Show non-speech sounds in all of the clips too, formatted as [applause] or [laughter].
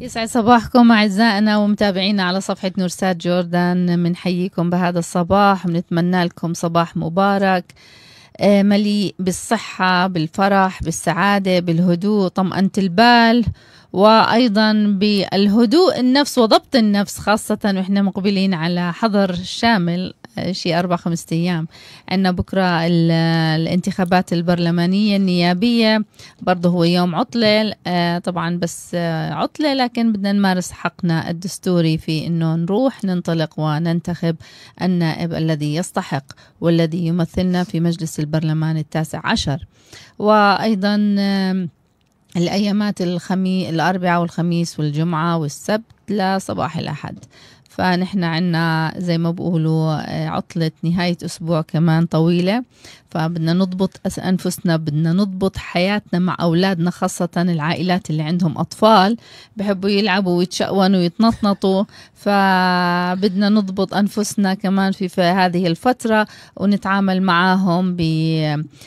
يسعد صباحكم أعزائنا ومتابعينا على صفحة نورسات جوردان بنحييكم بهذا الصباح بنتمنى لكم صباح مبارك آه، مليء بالصحة بالفرح بالسعادة بالهدوء طمأنة البال وايضا بالهدوء النفس وضبط النفس خاصه واحنا مقبلين على حظر شامل آه، شيء أربع خمسة أيام عندنا بكرة الانتخابات البرلمانية النيابية برضه هو يوم عطلة آه، طبعا بس آه، عطلة لكن بدنا نمارس حقنا الدستوري في أنه نروح ننطلق وننتخب النائب الذي يستحق والذي يمثلنا في مجلس البرلمان التاسع عشر وأيضا الأيامات الخمي... الأربعاء والخميس والجمعة والسبت لصباح الأحد فنحن عنا زي ما بقولوا آه، عطلة نهاية أسبوع كمان طويلة فبدنا نضبط أنفسنا بدنا نضبط حياتنا مع أولادنا خاصة العائلات اللي عندهم أطفال بحبوا يلعبوا ويتشقونوا ويتنطنطوا فبدنا نضبط أنفسنا كمان في هذه الفترة ونتعامل معاهم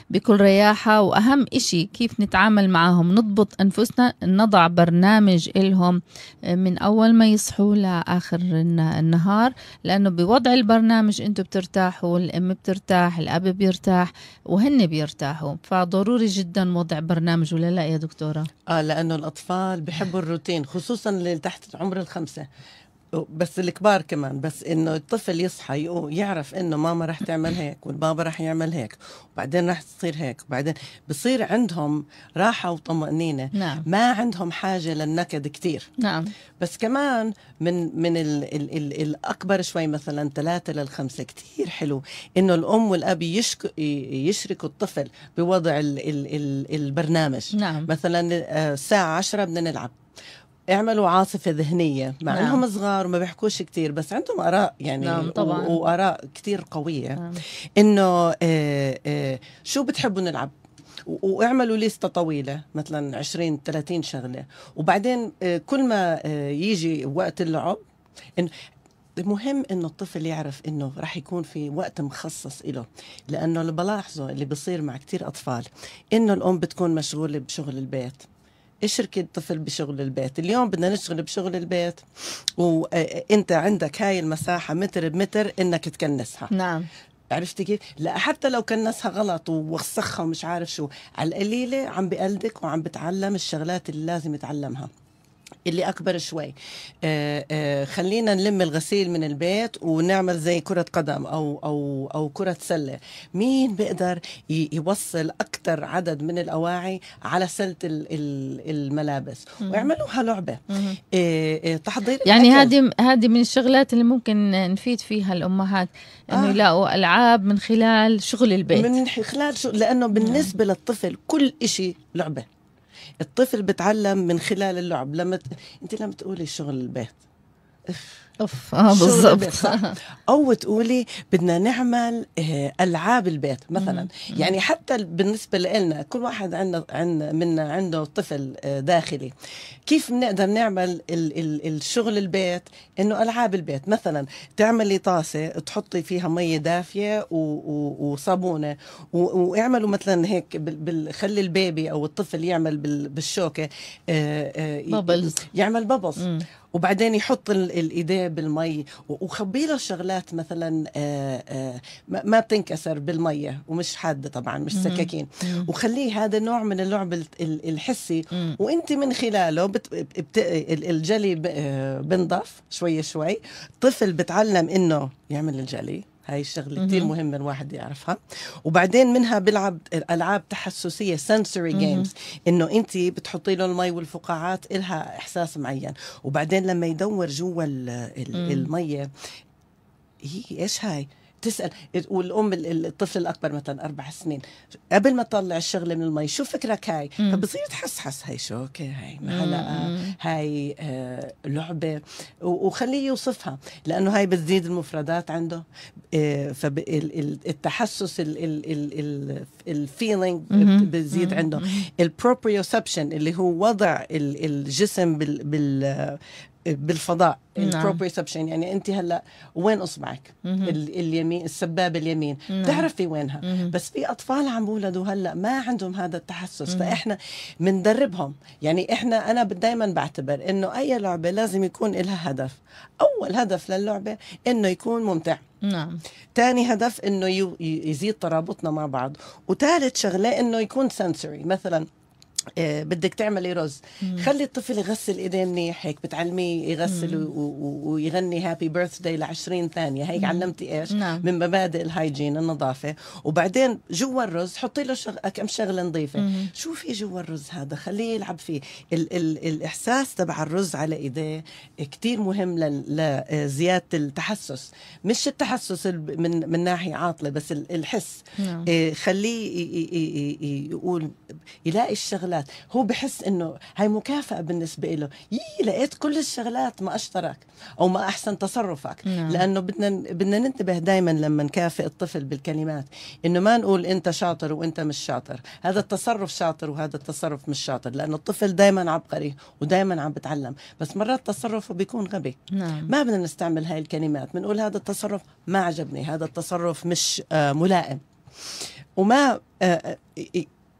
بكل رياحة وأهم شيء كيف نتعامل معاهم نضبط أنفسنا نضع برنامج إلهم من أول ما يصحوا لآخر النهار لأنه بوضع البرنامج انتم بترتاحوا الأم بترتاح الأب بيرتاح يرتاح وهن بيرتاحوا فضروري جدا وضع برنامج ولا لا يا دكتورة؟ آه لأنه الأطفال بحبوا الروتين خصوصا اللي تحت عمر الخمسة بس الكبار كمان بس انه الطفل يصحى يعرف انه ماما راح تعمل هيك والبابا راح يعمل هيك وبعدين راح تصير هيك وبعدين بصير عندهم راحه وطمانينه نعم. ما عندهم حاجه للنكد كثير نعم بس كمان من من الـ الـ الـ الاكبر شوي مثلا ثلاثه للخمسه كثير حلو انه الام والاب يشك يشركوا الطفل بوضع الـ الـ الـ البرنامج نعم مثلا آه، الساعه 10 بدنا نلعب اعملوا عاصفة ذهنية مع نعم. انهم صغار وما بيحكوش كتير بس عندهم اراء يعني نعم طبعا واراء كتير قوية نعم. انه آه، آه، شو بتحبوا نلعب واعملوا ليستة طويلة مثلا 20 30 شغلة وبعدين آه، كل ما يجي وقت اللعب إن مهم انه الطفل يعرف انه راح يكون في وقت مخصص له لانه اللي بلاحظه اللي بصير مع كتير اطفال انه الام بتكون مشغوله بشغل البيت اشركي الطفل بشغل البيت اليوم بدنا نشتغل بشغل البيت وانت آه، عندك هاي المساحه متر بمتر انك تكنسها نعم عرفتي كيف؟ لا حتى لو كنسها غلط ووسخها ومش عارف شو، على القليله عم بقلدك وعم بتعلم الشغلات اللي لازم يتعلمها. اللي اكبر شوي آه، آه، خلينا نلم الغسيل من البيت ونعمل زي كره قدم او او او كره سله مين بيقدر يوصل اكثر عدد من الاواعي على سله الملابس واعملوها لعبه آه، تحضير يعني هذه هذه من الشغلات اللي ممكن نفيد فيها الامهات انه آه. يلاقوا العاب من خلال شغل البيت من خلال شغل لانه نعم. بالنسبه للطفل كل شيء لعبه الطفل بتعلم من خلال اللعب لما ت... انت لما تقولي شغل البيت اف اوف اه بالضبط [laughs] او تقولي بدنا نعمل آه، العاب البيت مثلا يعني حتى بالنسبه لنا كل واحد عندنا عندنا منا عنده طفل آه، داخلي كيف بنقدر نعمل الـ الـ الشغل البيت انه العاب البيت مثلا تعملي طاسه تحطي فيها ميه دافيه وصابونه واعملوا مثلا هيك خلي البيبي او الطفل يعمل بالشوكه ببلز آه، يعمل ببلز وبعدين يحط الايديه بالمي وخبي له شغلات مثلا آه، آه، ما بتنكسر بالميه ومش حاده طبعا مش سكاكين وخليه هذا نوع من اللعب الحسي وانت من خلاله بت... بت... الجلي آه، بنضف شوي شوي طفل بتعلم انه يعمل الجلي هاي الشغله كثير مهمه الواحد يعرفها وبعدين منها بيلعب العاب تحسسيه سنسوري جيمز انه انت بتحطي له المي والفقاعات إلها احساس معين وبعدين لما يدور جوا الميه هي ايش هاي تسال والام الطفل الاكبر مثلا اربع سنين قبل ما تطلع الشغله من المي شو فكرك هاي فبصير تحسحس هاي شوكه هاي معلقه هاي آه، لعبه وخليه يوصفها لانه هاي بتزيد المفردات عنده آه، فالتحسس الفيلينج بتزيد عنده البروبريوسبشن اللي هو وضع الجسم بال بالفضاء البروبريسبشن نعم. يعني انت هلا وين اصبعك اليمين السبابه اليمين نعم. بتعرفي وينها بس في اطفال عم بولدوا هلا ما عندهم هذا التحسس فاحنا بندربهم يعني احنا انا دائما بعتبر انه اي لعبه لازم يكون لها هدف اول هدف للعبه انه يكون ممتع نعم ثاني هدف انه يزيد ترابطنا مع بعض وثالث شغله انه يكون سنسوري مثلا آه، بدك تعملي رز مم. خلي الطفل يغسل ايديه منيح هيك بتعلميه يغسل و... و... ويغني هابي بيرث داي ل 20 ثانيه هيك مم. علمتي ايش نعم. من مبادئ الهايجين النظافه وبعدين جوا الرز حطي له شغ... كم شغله نظيفه شو في جوا الرز هذا خليه يلعب فيه ال... ال... الاحساس تبع الرز على ايديه كثير مهم ل... لزياده آه، التحسس مش التحسس من من ناحيه عاطله بس الحس نعم. آه، خليه ي... ي... ي... يقول يلاقي الشغلات الشغلات هو بحس انه هاي مكافاه بالنسبه له يي لقيت كل الشغلات ما اشترك او ما احسن تصرفك نعم. لانه بدنا بدنا ننتبه دائما لما نكافئ الطفل بالكلمات انه ما نقول انت شاطر وانت مش شاطر هذا التصرف شاطر وهذا التصرف مش شاطر لانه الطفل دائما عبقري ودائما عم بتعلم بس مرات تصرفه بيكون غبي نعم. ما بدنا نستعمل هاي الكلمات بنقول هذا التصرف ما عجبني هذا التصرف مش آه، ملائم وما آه، آه،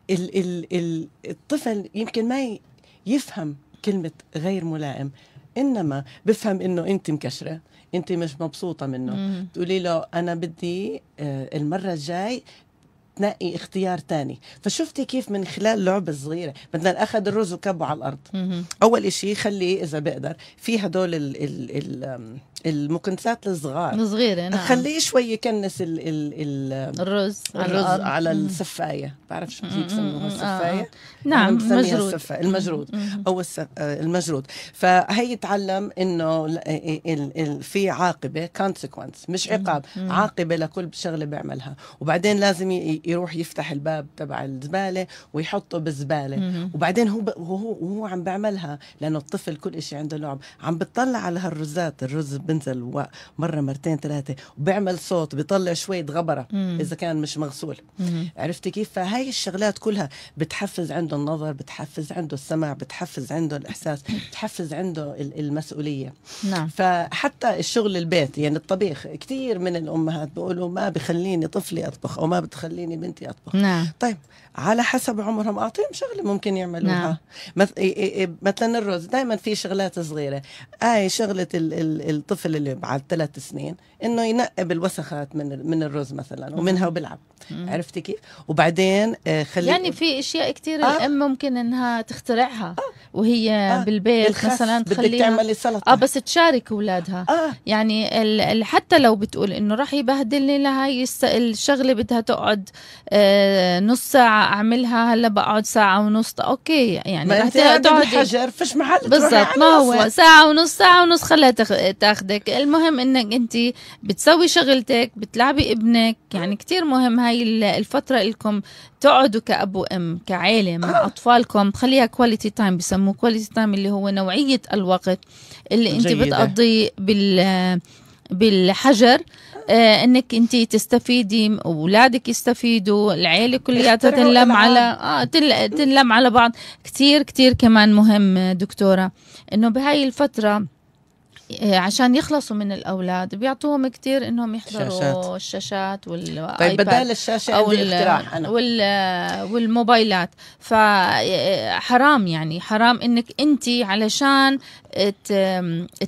ال ال ال الطفل يمكن ما يفهم كلمة غير ملائم انما بفهم انه انت مكشره انت مش مبسوطه منه مم. تقولي له انا بدي آه، المره الجاي تنقي اختيار تاني فشفتي كيف من خلال لعبة صغيرة بدنا أخذ الرز وكبه على الأرض أول إشي خليه إذا بقدر في هدول ال ال ال المكنسات الصغار الصغيرة نعم خليه شوي يكنس ال ال ال الرز الرز على, على السفاية بعرف شو كيف بسموها آه. السفاية آه. نعم مجرود السفاية. المجرود أو الس... آه، المجرود فهي تعلم إنه ال... ال... ال... في عاقبة consequence مش عقاب عاقبة لكل شغلة بيعملها وبعدين لازم ي... يروح يفتح الباب تبع الزباله ويحطه بالزباله مم. وبعدين هو وهو وهو عم بعملها لانه الطفل كل شيء عنده لعب عم بتطلع على هالرزات الرز بنزل مره مرتين ثلاثه وبيعمل صوت بيطلع شويه غبره مم. اذا كان مش مغسول مم. عرفتي كيف فهي الشغلات كلها بتحفز عنده النظر بتحفز عنده السمع بتحفز عنده الاحساس بتحفز عنده المسؤوليه نعم فحتى الشغل البيت يعني الطبيخ كثير من الامهات بيقولوا ما بخليني طفلي اطبخ او ما بتخليني بنتي اطبخ نعم. طيب على حسب عمرهم اعطيهم شغله ممكن يعملوها نعم. مث... مثلا الرز دائما في شغلات صغيره اي شغله ال... ال... الطفل اللي بعد ثلاث سنين انه ينقي بالوسخات من من الرز مثلا ومنها مم. عرفتي كيف وبعدين آه، خلي يعني في اشياء كثير آه. الام ممكن انها تخترعها آه. وهي آه. بالبيت مثلا تخليها بدك تعملي سلطه اه بس تشارك اولادها آه. يعني ال... حتى لو بتقول انه راح يبهدلني لهي الشغله بدها تقعد آه نص ساعه اعملها هلا بقعد ساعه ونص اوكي يعني ما تقعد حجر فش محل بالضبط ما هو ساعه ونص ساعه ونص خليها تاخذك المهم انك انت بتسوي شغلتك بتلعبي ابنك يعني كتير مهم هاي الفتره لكم تقعدوا كاب وام كعائله مع آه. [coughs] اطفالكم خليها كواليتي تايم بسموه كواليتي تايم اللي هو نوعيه الوقت اللي انت بتقضيه بال بالحجر آه، انك انت تستفيدي اولادك يستفيدوا العيله كلياتها تنلم على اه تنلم على بعض كثير كثير كمان مهم دكتوره انه بهاي الفتره آه، عشان يخلصوا من الاولاد بيعطوهم كثير انهم يحضروا شاشات. الشاشات والايباد طيب بدال الشاشه او انا وال والموبايلات فحرام آه، يعني حرام انك انت علشان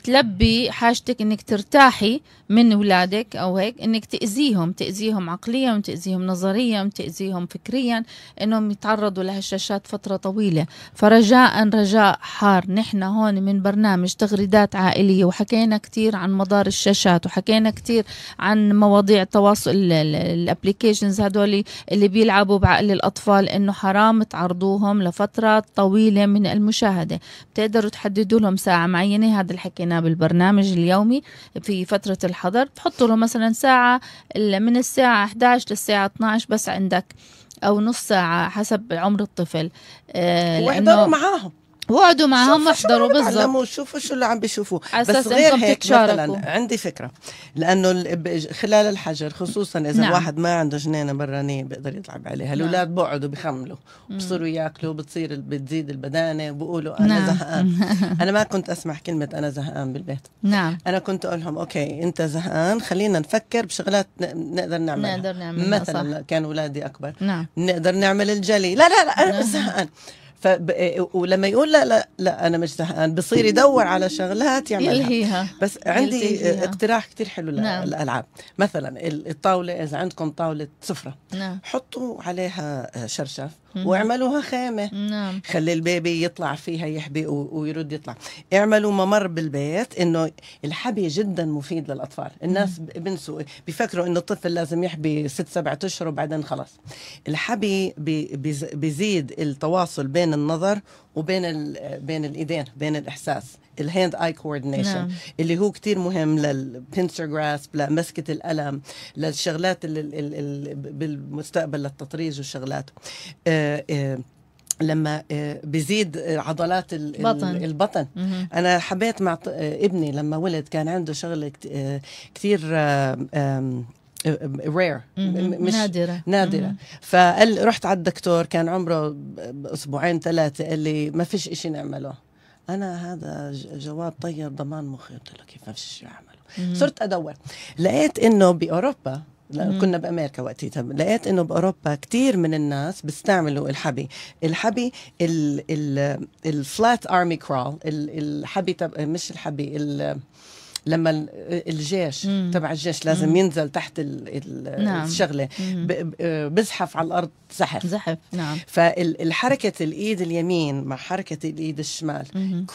تلبي حاجتك انك ترتاحي من اولادك او هيك انك تاذيهم تاذيهم عقليا تاذيهم نظريا تاذيهم فكريا انهم يتعرضوا لهالشاشات فتره طويله فرجاء رجاء حار نحن هون من برنامج تغريدات عائليه وحكينا كثير عن مدار الشاشات وحكينا كثير عن مواضيع التواصل الابلكيشنز هدول اللي بيلعبوا بعقل الاطفال انه حرام تعرضوهم لفتره طويله من المشاهده بتقدروا تحددوا لهم ساعة معينة هذا اللي حكيناه بالبرنامج اليومي في فترة الحظر تحط له مثلا ساعة من الساعة 11 للساعة 12 بس عندك أو نص ساعة حسب عمر الطفل آه وحضروا معاهم وقعدوا معهم واحضروا بالضبط شوفوا شو اللي عم بيشوفوه بس غير هيك مثلا عندي فكره لانه خلال الحجر خصوصا اذا نعم. الواحد ما عنده جنينه برانيه بيقدر يلعب عليها نعم. الاولاد نعم. بقعدوا بخملوا بصيروا ياكلوا بتصير بتزيد البدانه بقولوا انا نعم. زهقان [laughs] انا ما كنت اسمع كلمه انا زهقان بالبيت نعم انا كنت اقول لهم اوكي انت زهقان خلينا نفكر بشغلات نقدر نعملها نقدر نعملها مثلا صح. كان اولادي اكبر نعم نقدر نعمل الجلي لا لا لا انا نعم. زهقان فب... إيه، إيه، ولما يقول لا لا لا انا مش زهقان بصير يدور على شغلات يعملها يلهيها بس عندي يلهيها. اقتراح كثير حلو نعم. للالعاب مثلا الطاوله اذا عندكم طاوله سفره نعم. حطوا عليها آه، شرشف واعملوها خيمه نعم. خلي البيبي يطلع فيها يحبي ويرد يطلع اعملوا ممر بالبيت انه الحبي جدا مفيد للاطفال الناس بنسوا بيفكروا انه الطفل لازم يحبي ست سبعة اشهر وبعدين خلاص الحبي بيزيد التواصل بين بين النظر وبين بين الايدين بين الاحساس الهاند اي كوردينيشن اللي هو كتير مهم للبنسر جراسب لمسكه القلم للشغلات بالمستقبل للتطريز وشغلات آه، آه، لما آه، بزيد عضلات البطن, البطن. انا حبيت مع ابني لما ولد كان عنده شغله كتير رير مش نادره نادره فقال رحت على الدكتور كان عمره اسبوعين ثلاثه قال لي ما فيش إشي نعمله انا هذا جواب طير ضمان مخي قلت له كيف ما فيش شيء اعمله صرت ادور لقيت انه باوروبا كنا بامريكا وقتها لقيت انه باوروبا كثير من الناس بيستعملوا الحبي الحبي الفلات ارمي كرول الحبي تب مش الحبي ال لما الجيش مم. تبع الجيش لازم مم. ينزل تحت ال نعم. الشغله بزحف على الارض زحف زحف نعم فالحركه الايد اليمين مع حركه الايد الشمال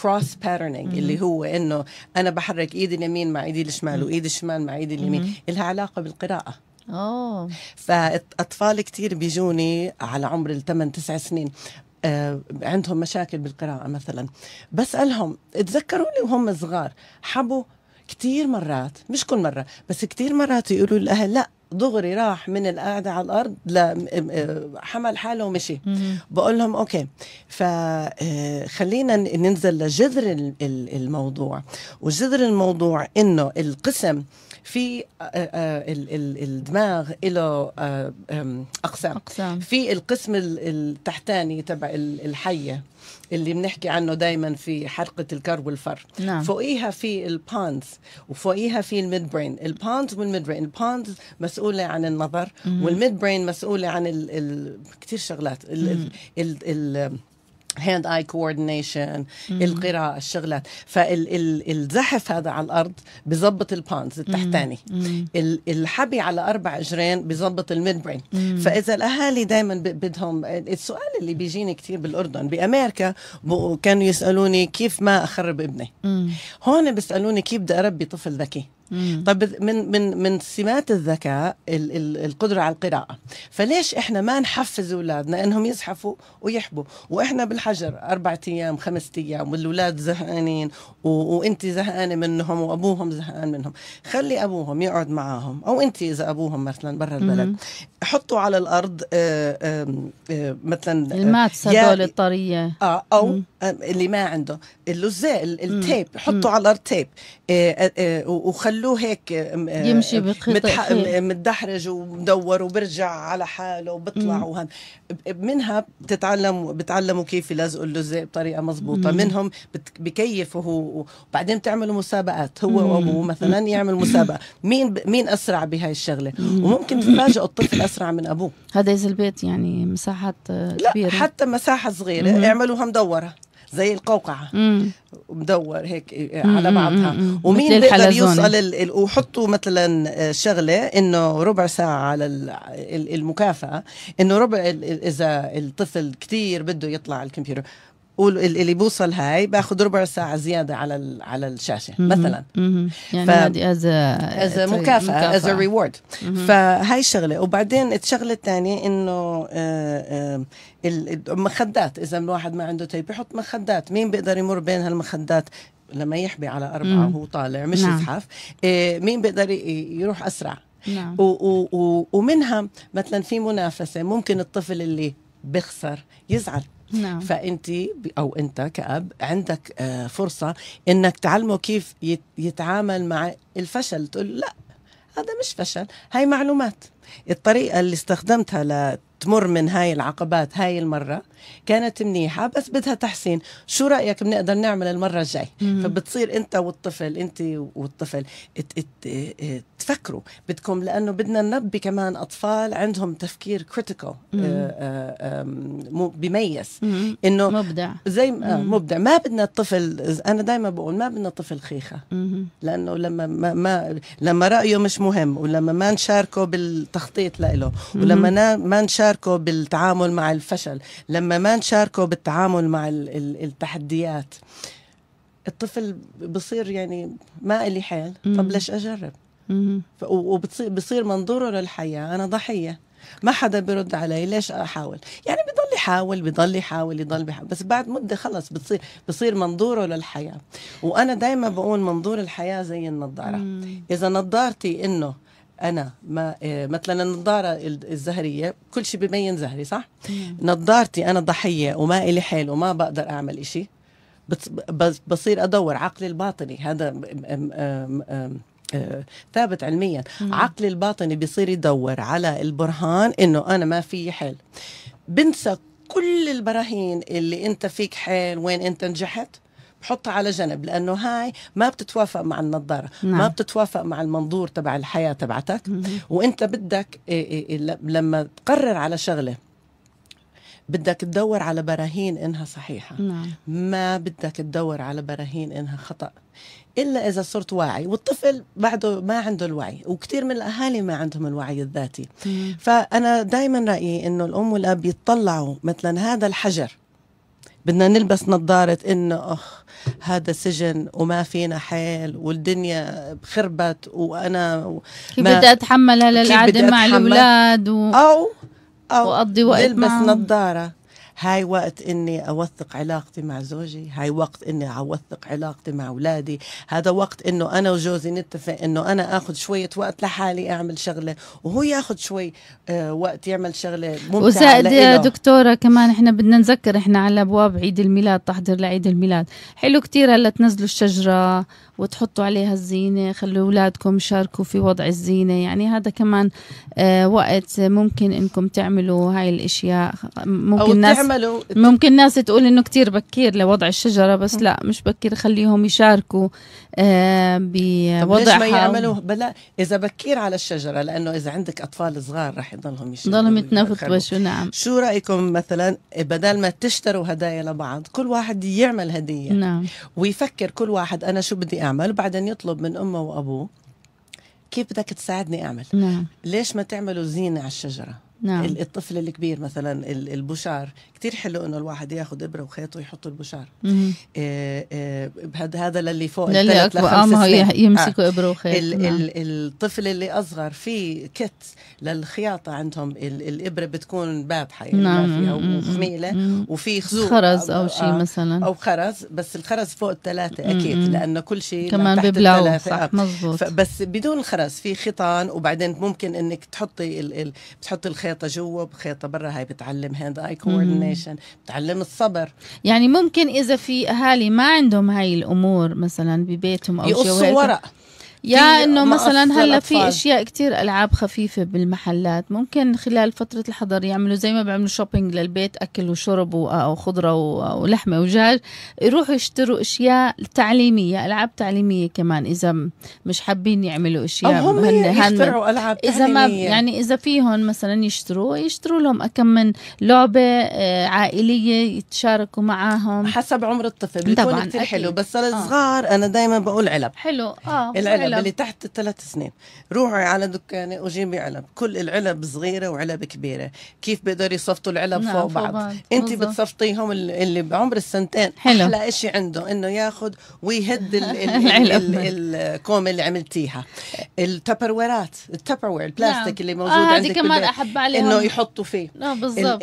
كروس باترنينج اللي هو انه انا بحرك ايد اليمين مع ايدي الشمال وايد الشمال مع ايدي اليمين لها علاقه بالقراءه اوه فاطفال كثير بيجوني على عمر الثمان تسع سنين آه، عندهم مشاكل بالقراءة مثلا بسألهم تذكروني وهم صغار حبوا كثير مرات مش كل مرة بس كثير مرات يقولوا الأهل لا دغري راح من القاعدة على الأرض حمل حاله ومشي بقول لهم أوكي فخلينا آه، ننزل لجذر الموضوع وجذر الموضوع إنه القسم في آه، آه، الدماغ له أقسام, أقسام. في القسم التحتاني تبع الحية اللي بنحكي عنه دائما في حرقه الكر والفر نعم. فوقيها في البانز وفوقيها في الميد برين البانز والميد برين البانز مسؤوله عن النظر والميد برين مسؤوله عن ال... ال... كثير شغلات ال... ال... ال... ال... هاند اي كوردينيشن القراءه الشغلات فالزحف هذا على الارض بزبط البانز التحتاني الحبي على اربع اجرين بزبط الميد برين فاذا الاهالي دائما بدهم السؤال اللي بيجيني كثير بالاردن بامريكا كانوا يسالوني كيف ما اخرب ابني هون بيسالوني كيف بدي اربي طفل ذكي مم. طب من من من سمات الذكاء ال ال القدره على القراءه فليش احنا ما نحفز اولادنا انهم يزحفوا ويحبوا واحنا بالحجر اربع ايام خمس ايام والاولاد زهقانين وانت زهقانه منهم وابوهم زهقان منهم خلي ابوهم يقعد معاهم او انت اذا ابوهم مثلا برا البلد حطوا على الارض آآ آه، آآ آه، آه، مثلا الماتس هذول الطريه اه او مم. اللي ما عنده اللزاء التيب حطوا على الارض تيب وخلوا خلوه هيك آه، يمشي متح... متدحرج ومدور وبرجع على حاله وبطلع وهم منها بتتعلم بتعلموا كيف يلزقوا اللزق بطريقه مضبوطه منهم بت... بكيفه هو وبعدين بتعملوا مسابقات هو وابوه مثلا [laughs] يعمل مسابقه مين ب... مين اسرع بهاي الشغله وممكن تفاجئوا الطفل اسرع من ابوه هذا اذا البيت يعني مساحات كبيره لا حتى مساحه صغيره اعملوها مدوره زي القوقعة مدور هيك آه، على بعضها ومين بيقدر يوصل وحطوا مثلا آه، شغلة انه ربع ساعة على المكافأة انه ربع اذا الطفل كتير بده يطلع على الكمبيوتر واللي بيوصل هاي باخذ ربع ساعه زياده على على الشاشه مم. مثلا مم. يعني هذه از از مكافاه از ريورد فهاي شغله وبعدين الشغله الثانيه انه آه، آه، المخدات اذا الواحد ما عنده تيب يحط مخدات مين بيقدر يمر بين هالمخدات لما يحبي على أربعة وهو طالع مش نعم. يزحف آه، مين بيقدر يروح أسرع نعم. و و ومنها مثلا في منافسة ممكن الطفل اللي بخسر يزعل نعم. فانت او انت كاب عندك آه، فرصه انك تعلمه كيف يتعامل مع الفشل تقول لا هذا مش فشل هاي معلومات الطريقه اللي استخدمتها تمر من هاي العقبات هاي المرة كانت منيحة بس بدها تحسين شو رأيك بنقدر نعمل المرة الجاي فبتصير أنت والطفل أنت والطفل تفكروا بدكم لأنه بدنا ننبي كمان أطفال عندهم تفكير كريتيكال آه، آه، بميز إنه مبدع زي آه، مبدع ما بدنا الطفل أنا دايما بقول ما بدنا طفل خيخة لأنه لما ما, ما لما رأيه مش مهم ولما ما نشاركه بالتخطيط لإله ولما ما نشاركه نشاركه بالتعامل مع الفشل لما ما نشاركه بالتعامل مع التحديات الطفل بصير يعني ما إلي حيل طب ليش أجرب وبصير منظوره للحياة أنا ضحية ما حدا برد علي ليش أحاول يعني بضل يحاول بضل يحاول يضل بيحاول بس بعد مدة خلص بتصير بصير منظوره للحياة وأنا دايما بقول منظور الحياة زي النظارة إذا نظارتي إنه انا ما آه، مثلا النظاره الزهريه كل شيء ببين زهري صح نظارتي انا ضحيه وما إلي حيل وما بقدر اعمل إشي بصير ادور عقلي الباطني هذا آه، آه، ثابت علميا عقلي الباطني بيصير يدور على البرهان انه انا ما في حيل بنسى كل البراهين اللي انت فيك حيل وين انت نجحت حطها على جنب لانه هاي ما بتتوافق مع النظاره نعم. ما بتتوافق مع المنظور تبع الحياه تبعتك وانت بدك إيه، إيه، إيه، لما تقرر على شغله بدك تدور على براهين انها صحيحه نعم. ما بدك تدور على براهين انها خطا الا اذا صرت واعي والطفل بعده ما عنده الوعي وكثير من الاهالي ما عندهم الوعي الذاتي مم. فانا دائما رايي انه الام والاب يتطلعوا مثلا هذا الحجر بدنا نلبس نظارة إنه أخ هذا سجن وما فينا حيل والدنيا خربت وأنا كيف بدي أتحمل هلا القعدة مع الأولاد و... أو أو وأقضي وقت نلبس نظارة هاي وقت اني اوثق علاقتي مع زوجي هاي وقت اني اوثق علاقتي مع اولادي هذا وقت انه انا وجوزي نتفق انه انا اخذ شويه وقت لحالي اعمل شغله وهو ياخذ شوي آه، وقت يعمل شغله ممتعه وزائد يا دكتوره كمان احنا بدنا نذكر احنا على ابواب عيد الميلاد تحضير لعيد الميلاد حلو كتير هلا تنزلوا الشجره وتحطوا عليها الزينة خلوا أولادكم يشاركوا في وضع الزينة يعني هذا كمان آه، وقت ممكن إنكم تعملوا هاي الأشياء ممكن أو ناس ممكن ناس تقول إنه كتير بكير لوضع الشجرة بس لا مش بكير خليهم يشاركوا آه، بوضعها ليش ما يعملوا بلا إذا بكير على الشجرة لأنه إذا عندك أطفال صغار رح يضلهم يشاركوا يضلهم يتنفطوا نعم شو رأيكم مثلا بدل ما تشتروا هدايا لبعض كل واحد يعمل هدية نعم ويفكر كل واحد أنا شو بدي يعمل وبعدين يطلب من امه وابوه كيف بدك تساعدني اعمل نعم. ليش ما تعملوا زينه على الشجره نعم. الطفل الكبير مثلا البشار كتير حلو انه الواحد ياخذ ابره وخيط ويحط البشار آه إيه, إيه، هذا للي فوق للي اكبر آه، يمسكوا آه. ابره وخيط ال نعم. ال الطفل اللي اصغر في كت للخياطه عندهم الابره بتكون بابحه يعني نعم. فيها وخميله وفي خزوق خرز او, أو آه، شيء آه، مثلا او خرز بس الخرز فوق الثلاثه اكيد لانه كل شيء كمان ببلعوا صح مزبوط بس بدون خرز في خيطان وبعدين ممكن انك تحطي ال ال بتحطي الخيطه جوا بخيطه برا هاي بتعلم هاند اي كورن الديسكريميشن بتعلم الصبر يعني ممكن اذا في اهالي ما عندهم هاي الامور مثلا ببيتهم او يقصوا ورق يا انه مثلا هلا في اشياء كتير العاب خفيفه بالمحلات ممكن خلال فتره الحظر يعملوا زي ما بيعملوا شوبينج للبيت اكل وشرب وخضره ولحمه ودجاج يروحوا يشتروا اشياء تعليميه العاب تعليميه كمان اذا مش حابين يعملوا اشياء أو هم يشتروا العاب تعليميه اذا ما يعني اذا فيهم مثلا يشتروا يشتروا لهم كم من لعبه آه، عائليه يتشاركوا معاهم حسب عمر الطفل بيكون كثير حلو بس للصغار آه. انا دائما بقول علب حلو اه العلب العلب نعم. اللي تحت ثلاث سنين روحي على دكاني وجيبي علب كل العلب صغيره وعلب كبيره كيف بيقدروا يصفطوا العلب نعم فوق بعض, بعض. انت بتصفطيهم اللي بعمر السنتين حلو. احلى شيء عنده انه ياخذ ويهد [laughs] الكوم اللي عملتيها التبرورات التبرور البلاستيك نعم. اللي آه، موجود آه عندك كمان احب عليها انه يحطوا فيه اه بالضبط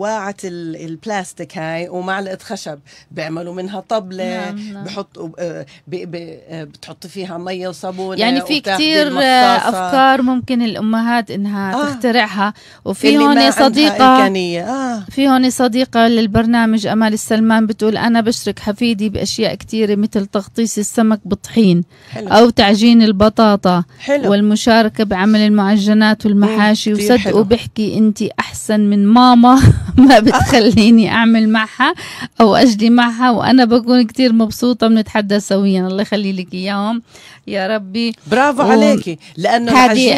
واعه البلاستيك هاي ومعلقه خشب بيعملوا منها طبله نعم. نعم. بحطوا آه، آه، بتحطي فيها ميه وصابونه يعني في كثير افكار ممكن الامهات انها آه تخترعها وفي هون صديقه آه في هون صديقه للبرنامج امال السلمان بتقول انا بشرك حفيدي باشياء كثيره مثل تغطيس السمك بطحين حلو. او تعجين البطاطا حلو. والمشاركه بعمل المعجنات والمحاشي وصدقوا بحكي انت احسن من ماما [laughs] ما آه. بتخليني اعمل معها او اجلي معها وانا بكون كثير مبسوطه بنتحدى سويا الله يخلي لك اياهم يا ربي برافو و... عليكي لانه الحاجين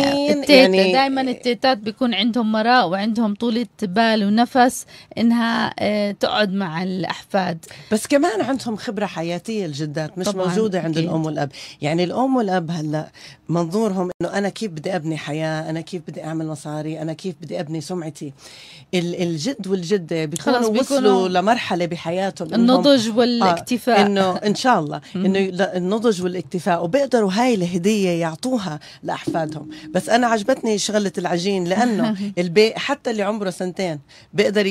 يعني دائما التيتات بيكون عندهم مراء وعندهم طولة بال ونفس انها آه، تقعد مع الاحفاد بس كمان عندهم خبره حياتيه الجدات مش موجوده عند الام والاب يعني الام والاب هلا منظورهم انه انا كيف بدي ابني حياه، انا كيف بدي اعمل مصاري، انا كيف بدي ابني سمعتي. الجد والجده بيكونوا وصلوا لمرحله بحياتهم النضج والاكتفاء آه انه ان شاء الله انه النضج والاكتفاء وبيقدروا هاي الهديه يعطوها لاحفادهم، بس انا عجبتني شغله العجين لانه [laughs] البي حتى اللي عمره سنتين بيقدر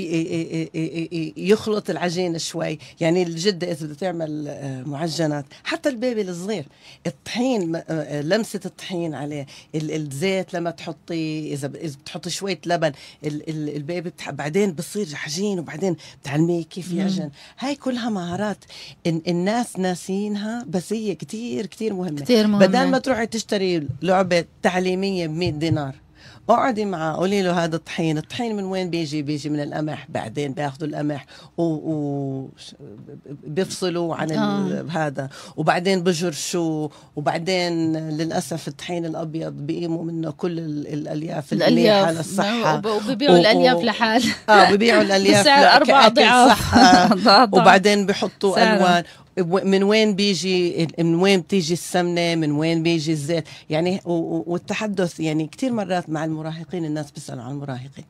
يخلط العجين شوي، يعني الجده اذا بدها تعمل آه، معجنات، حتى البيبي الصغير الطحين آه، لمسه الطحين عليه الزيت لما تحطي اذا بتحطي شويه لبن البيبي بعدين بصير عجين وبعدين بتعلميه كيف يعجن هاي كلها مهارات الناس ناسينها بس هي كثير كثير مهمه كتير مهمة. بدل ما تروحي تشتري لعبه تعليميه ب 100 دينار اقعدي معه قولي له هذا الطحين الطحين من وين بيجي بيجي من القمح بعدين بياخذوا القمح وبيفصلوا و... عن آه. هذا وبعدين بجرشوا وبعدين للاسف الطحين الابيض بيقيموا منه كل الالياف على الصحه نعم، وبيبيعوا و... الالياف لحال اه بيبيعوا الالياف بسعر اربع اضعاف صحه [laughs] وبعدين بحطوا الوان من وين بيجي من وين بتيجي السمنه من وين بيجي الزيت يعني والتحدث يعني كثير مرات مع المراهقين الناس بيسالوا عن المراهقين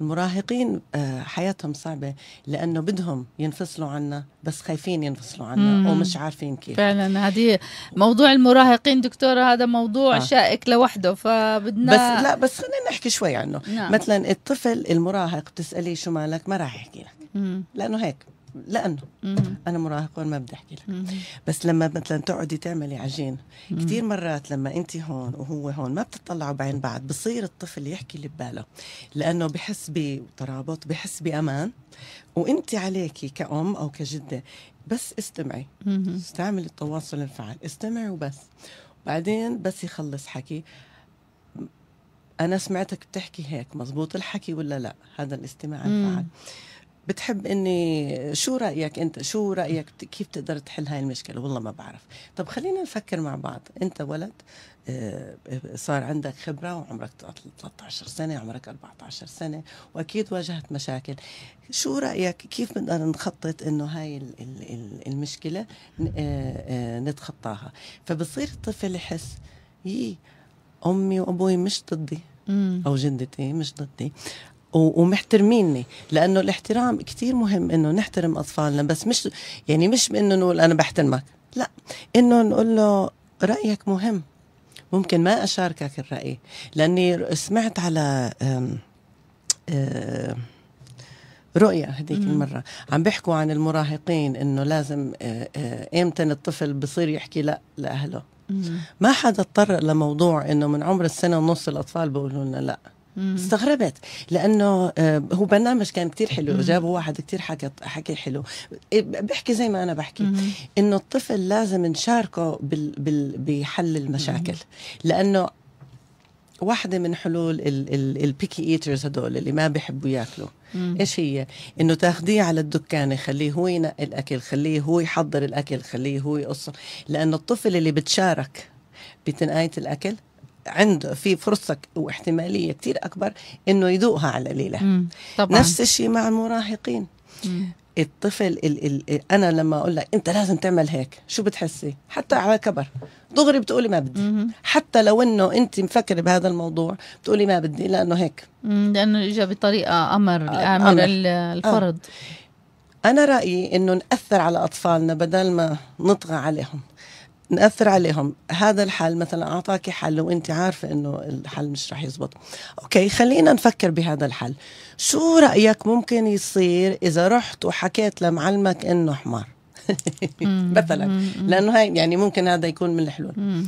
المراهقين آه، حياتهم صعبة لأنه بدهم ينفصلوا عنا بس خايفين ينفصلوا عنا ومش عارفين كيف فعلا هذه موضوع المراهقين دكتورة هذا موضوع آه. شائك لوحده فبدنا بس لا بس خلينا نحكي شوي عنه نعم. مثلا الطفل المراهق بتسأليه شو مالك ما راح يحكي لك لأنه هيك لانه مم. انا مراهق ما بدي احكي لك مم. بس لما مثلا تقعدي تعملي عجين كثير مرات لما انت هون وهو هون ما بتطلعوا بعين بعض بصير الطفل يحكي اللي بباله لانه بحس بترابط بحس بامان وانت عليكي كأم او كجده بس استمعي مم. استعملي التواصل الفعال استمعي وبس بعدين بس يخلص حكي انا سمعتك بتحكي هيك مزبوط الحكي ولا لا هذا الاستماع الفعال مم. بتحب اني شو رايك انت شو رايك كيف تقدر تحل هاي المشكله والله ما بعرف طب خلينا نفكر مع بعض انت ولد آه، آه، صار عندك خبره وعمرك 13 سنه عمرك 14 سنه واكيد واجهت مشاكل شو رايك كيف بنقدر نخطط انه هاي المشكله آه، نتخطاها فبصير الطفل يحس يي امي وابوي مش ضدي او جدتي مش ضدي ومحترميني لانه الاحترام كثير مهم انه نحترم اطفالنا بس مش يعني مش انه نقول انا بحترمك لا انه نقول له رايك مهم ممكن ما اشاركك الراي لاني سمعت على رؤيا هذيك المره عم بيحكوا عن المراهقين انه لازم امتى الطفل بصير يحكي لا لاهله ما حدا اضطر لموضوع انه من عمر السنه ونص الاطفال بيقولوا لنا لا استغربت لانه آه، هو برنامج كان كتير حلو جابوا واحد كتير حكى حكي حلو إيه، بحكي زي ما انا بحكي انه الطفل لازم نشاركه بال بال بحل المشاكل لانه واحدة من حلول البيكي ايترز هدول اللي ما بيحبوا ياكلوا مم. ايش هي؟ انه تاخذيه على الدكان يخليه هو ينقي الاكل، خليه هو يحضر الاكل، خليه هو يقص لانه الطفل اللي بتشارك بتنقاية الاكل عنده في فرصه واحتماليه كثير اكبر انه يذوقها على ليله طبعا. نفس الشيء مع المراهقين مم. الطفل الـ الـ انا لما اقول لك انت لازم تعمل هيك شو بتحسي حتى على كبر دغري بتقولي ما بدي مم. حتى لو انه انت مفكره بهذا الموضوع بتقولي ما بدي لانه هيك مم. لانه اجى بطريقه امر آه، امر, آه. الفرض آه. انا رايي انه ناثر على اطفالنا بدل ما نطغى عليهم نأثر عليهم هذا الحل مثلا أعطاكي حل وأنت عارفة أنه الحل مش رح يزبط أوكي خلينا نفكر بهذا الحل شو رأيك ممكن يصير إذا رحت وحكيت لمعلمك أنه حمار [laughs] مثلا لأنه هاي يعني ممكن هذا يكون من الحلول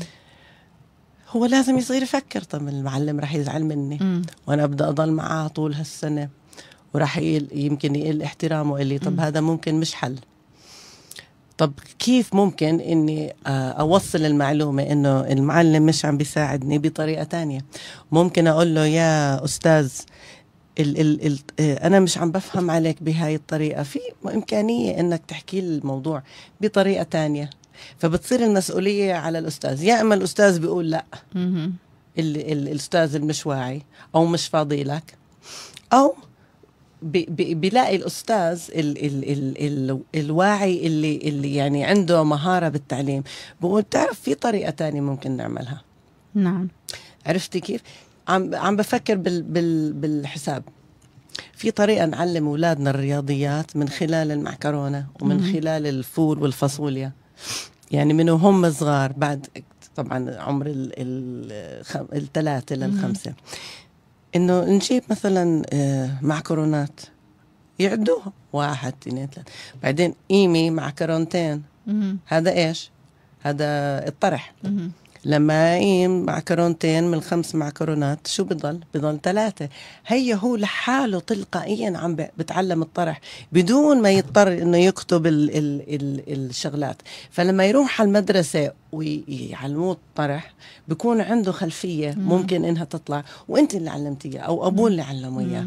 هو لازم يصير يفكر طب المعلم رح يزعل مني وأنا أبدأ أضل معاه طول هالسنة وراح يمكن يقل احترامه لي طب هذا ممكن مش حل طب كيف ممكن اني آه، اوصل المعلومه انه المعلم مش عم بيساعدني بطريقه تانية ممكن اقول له يا استاذ ال ال ال آه، انا مش عم بفهم عليك بهاي الطريقه في امكانيه انك تحكي الموضوع بطريقه تانية فبتصير المسؤوليه على الاستاذ يا اما الاستاذ بيقول لا ال ال الاستاذ المش واعي او مش فاضي لك او بيلاقي الاستاذ الـ الـ الـ الـ الواعي اللي اللي يعني عنده مهاره بالتعليم بقول بتعرف في طريقه تانية ممكن نعملها نعم عرفتي كيف عم عم بفكر بالـ بالـ بالحساب في طريقه نعلم اولادنا الرياضيات من خلال المعكرونه ومن مم. خلال الفول والفاصوليا يعني من وهم صغار بعد طبعا عمر الثلاثه للخمسه مم. انه نجيب مثلا آه، معكرونات يعدوها واحد اثنين ثلاثة بعدين ايمي معكرونتين هذا ايش؟ هذا الطرح لما اقيم معكرونتين من خمس معكرونات شو بضل؟ بضل ثلاثة هي هو لحاله تلقائيا عم بتعلم الطرح بدون ما يضطر انه يكتب الـ الـ الـ الشغلات فلما يروح على المدرسة ويعلموه الطرح بكون عنده خلفية ممكن انها تطلع وانت اللي علمتيها او ابوه اللي علمه اياه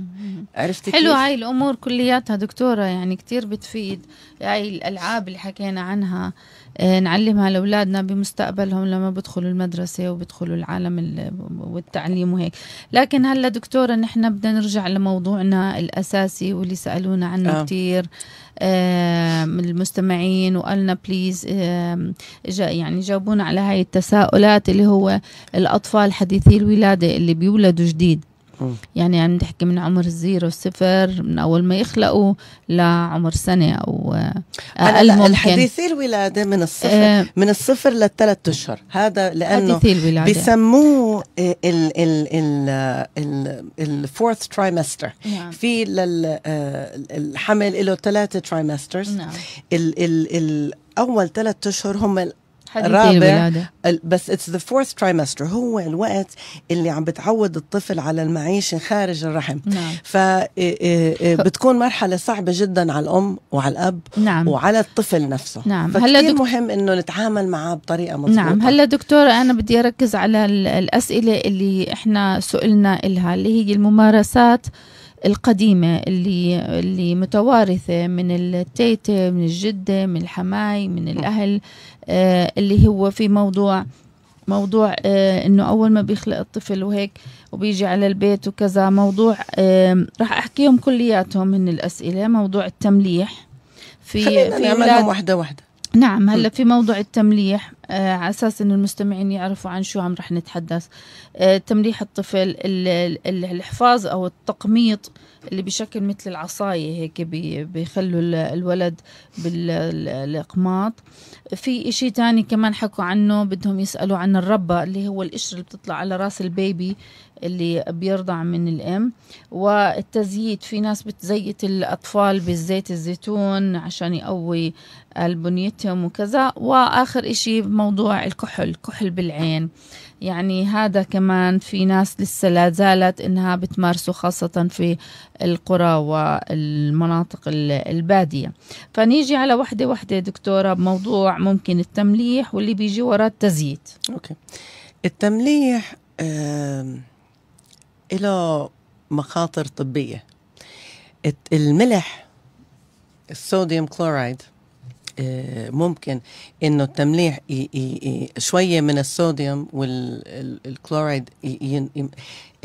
عرفتي حلو هاي الامور كلياتها دكتورة يعني كتير بتفيد هاي الالعاب اللي حكينا عنها آه، نعلمها لاولادنا بمستقبلهم لما بدخلوا المدرسه وبدخلوا العالم والتعليم وهيك لكن هلا دكتوره نحن بدنا نرجع لموضوعنا الاساسي واللي سالونا عنه آه. كثير من المستمعين وقالنا بليز يعني جاوبونا على هاي التساؤلات اللي هو الاطفال حديثي الولاده اللي بيولدوا جديد يعني عم نحكي من عمر الزيرو صفر من اول ما يخلقوا لعمر سنه او آه، اقل ممكن حديثي الولاده من الصفر آه، من الصفر للثلاث اشهر هذا لانه بسموه آه، ال ال ال الفورث ترايمستر نعم. في الحمل له ثلاثه ترايمسترز نعم. ال ال ال اول ثلاث اشهر هم الرابع بس اتس ذا فورث ترايمستر هو الوقت اللي عم بتعود الطفل على المعيشه خارج الرحم نعم. إيه، إيه، إيه، ف بتكون مرحله صعبه جدا على الام وعلى الاب نعم. وعلى الطفل نفسه نعم هلا دكتور... مهم انه نتعامل معاه بطريقه مضبوطه نعم هلا دكتوره انا بدي اركز على الاسئله اللي احنا سئلنا لها اللي هي الممارسات القديمة اللي اللي متوارثة من التيتة من الجدة من الحماي من نعم. الأهل آه، اللي هو في موضوع موضوع آه، انه اول ما بيخلق الطفل وهيك وبيجي على البيت وكذا موضوع راح احكيهم كلياتهم من الاسئله موضوع التمليح في في نعملهم واحده واحده نعم هلا في موضوع التمليح آه، على اساس ان المستمعين يعرفوا عن شو عم رح نتحدث آه، تمليح الطفل الحفاظ او التقميط اللي بشكل مثل العصاية هيك بيخلوا الولد بالإقماط في إشي تاني كمان حكوا عنه بدهم يسألوا عن الربة اللي هو القشرة اللي بتطلع على راس البيبي اللي بيرضع من الام والتزييت في ناس بتزيت الاطفال بالزيت الزيتون عشان يقوي بنيتهم وكذا واخر اشي موضوع الكحل كحل بالعين يعني هذا كمان في ناس لسه لا زالت انها بتمارسه خاصة في القرى والمناطق البادية فنيجي على وحدة وحدة دكتورة بموضوع ممكن التمليح واللي بيجي وراه التزييت اوكي التمليح آه له مخاطر طبيه الملح الصوديوم كلورايد آه، ممكن انه التمليح شويه من الصوديوم والكلورايد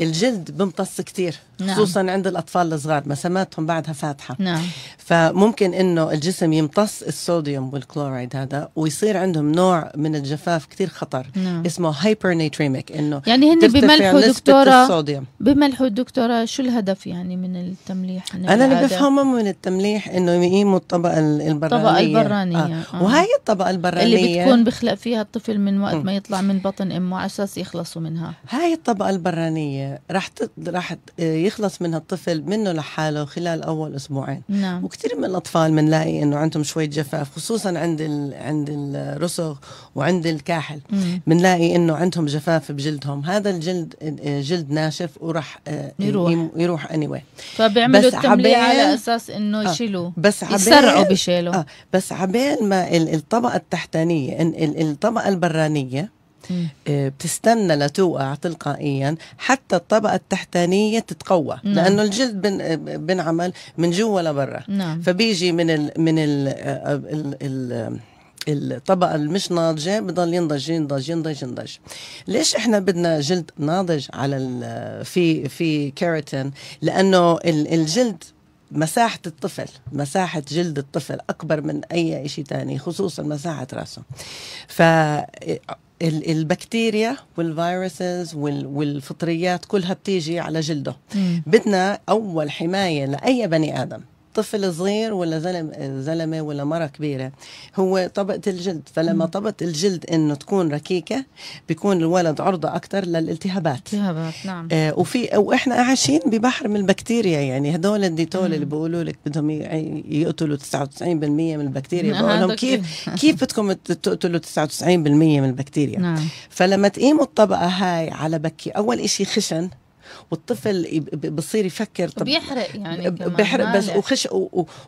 الجلد بمتص كتير نعم. خصوصا عند الاطفال الصغار مساماتهم بعدها فاتحه نعم. فممكن انه الجسم يمتص الصوديوم والكلورايد هذا ويصير عندهم نوع من الجفاف كثير خطر نعم. اسمه هايبر نيتريميك انه يعني هن بملحوا دكتوره الصوديوم. بملحوا دكتوره شو الهدف يعني من التمليح انا, انا اللي بفهمه من التمليح انه يقيموا الطبقه البرانيه الطبقه البرانيه آه. آه. وهي الطبقه البرانيه اللي بتكون بخلق فيها الطفل من وقت ما يطلع من بطن امه على اساس يخلصوا منها هاي الطبقه البرانيه راح راح يخلص منها الطفل منه لحاله خلال اول اسبوعين نعم. وكثير من الاطفال بنلاقي انه عندهم شويه جفاف خصوصا عند الـ عند الرسغ وعند الكاحل بنلاقي انه عندهم جفاف بجلدهم هذا الجلد جلد ناشف وراح آه، يروح يروح anyway. فبيعملوا التمليه على اساس انه آه، يشيلوه آه. بس يسرعوا بشيله آه. بس عبال ما الطبقه التحتانيه الطبقه البرانيه إيه، بتستنى لتوقع تلقائيا حتى الطبقة التحتانية تتقوى نعم. لأنه الجلد بن بنعمل من جوا لبرا نعم. فبيجي من ال من ال ال ال الطبقة المش ناضجة بضل ينضج ينضج ينضج ينضج ليش احنا بدنا جلد ناضج على في في كيراتين لأنه الجلد مساحة الطفل مساحة جلد الطفل أكبر من أي شيء تاني خصوصا مساحة رأسه ف البكتيريا والفيروسز والفطريات كلها بتيجي على جلده مم. بدنا اول حمايه لاي بني ادم طفل صغير ولا زلم زلمه ولا مره كبيره هو طبقه الجلد فلما طبقه الجلد انه تكون ركيكه بيكون الولد عرضه اكثر للالتهابات التهابات نعم آه وفي واحنا عايشين ببحر من البكتيريا يعني هدول الديتول اللي بيقولوا لك بدهم يعني يقتلوا 99% من البكتيريا نعم، بقول لهم كيف [laughs] كيف بدكم تقتلوا 99% من البكتيريا نعم. فلما تقيموا الطبقه هاي على بكي اول شيء خشن والطفل بصير يفكر طب بيحرق يعني بيحرق بس وخش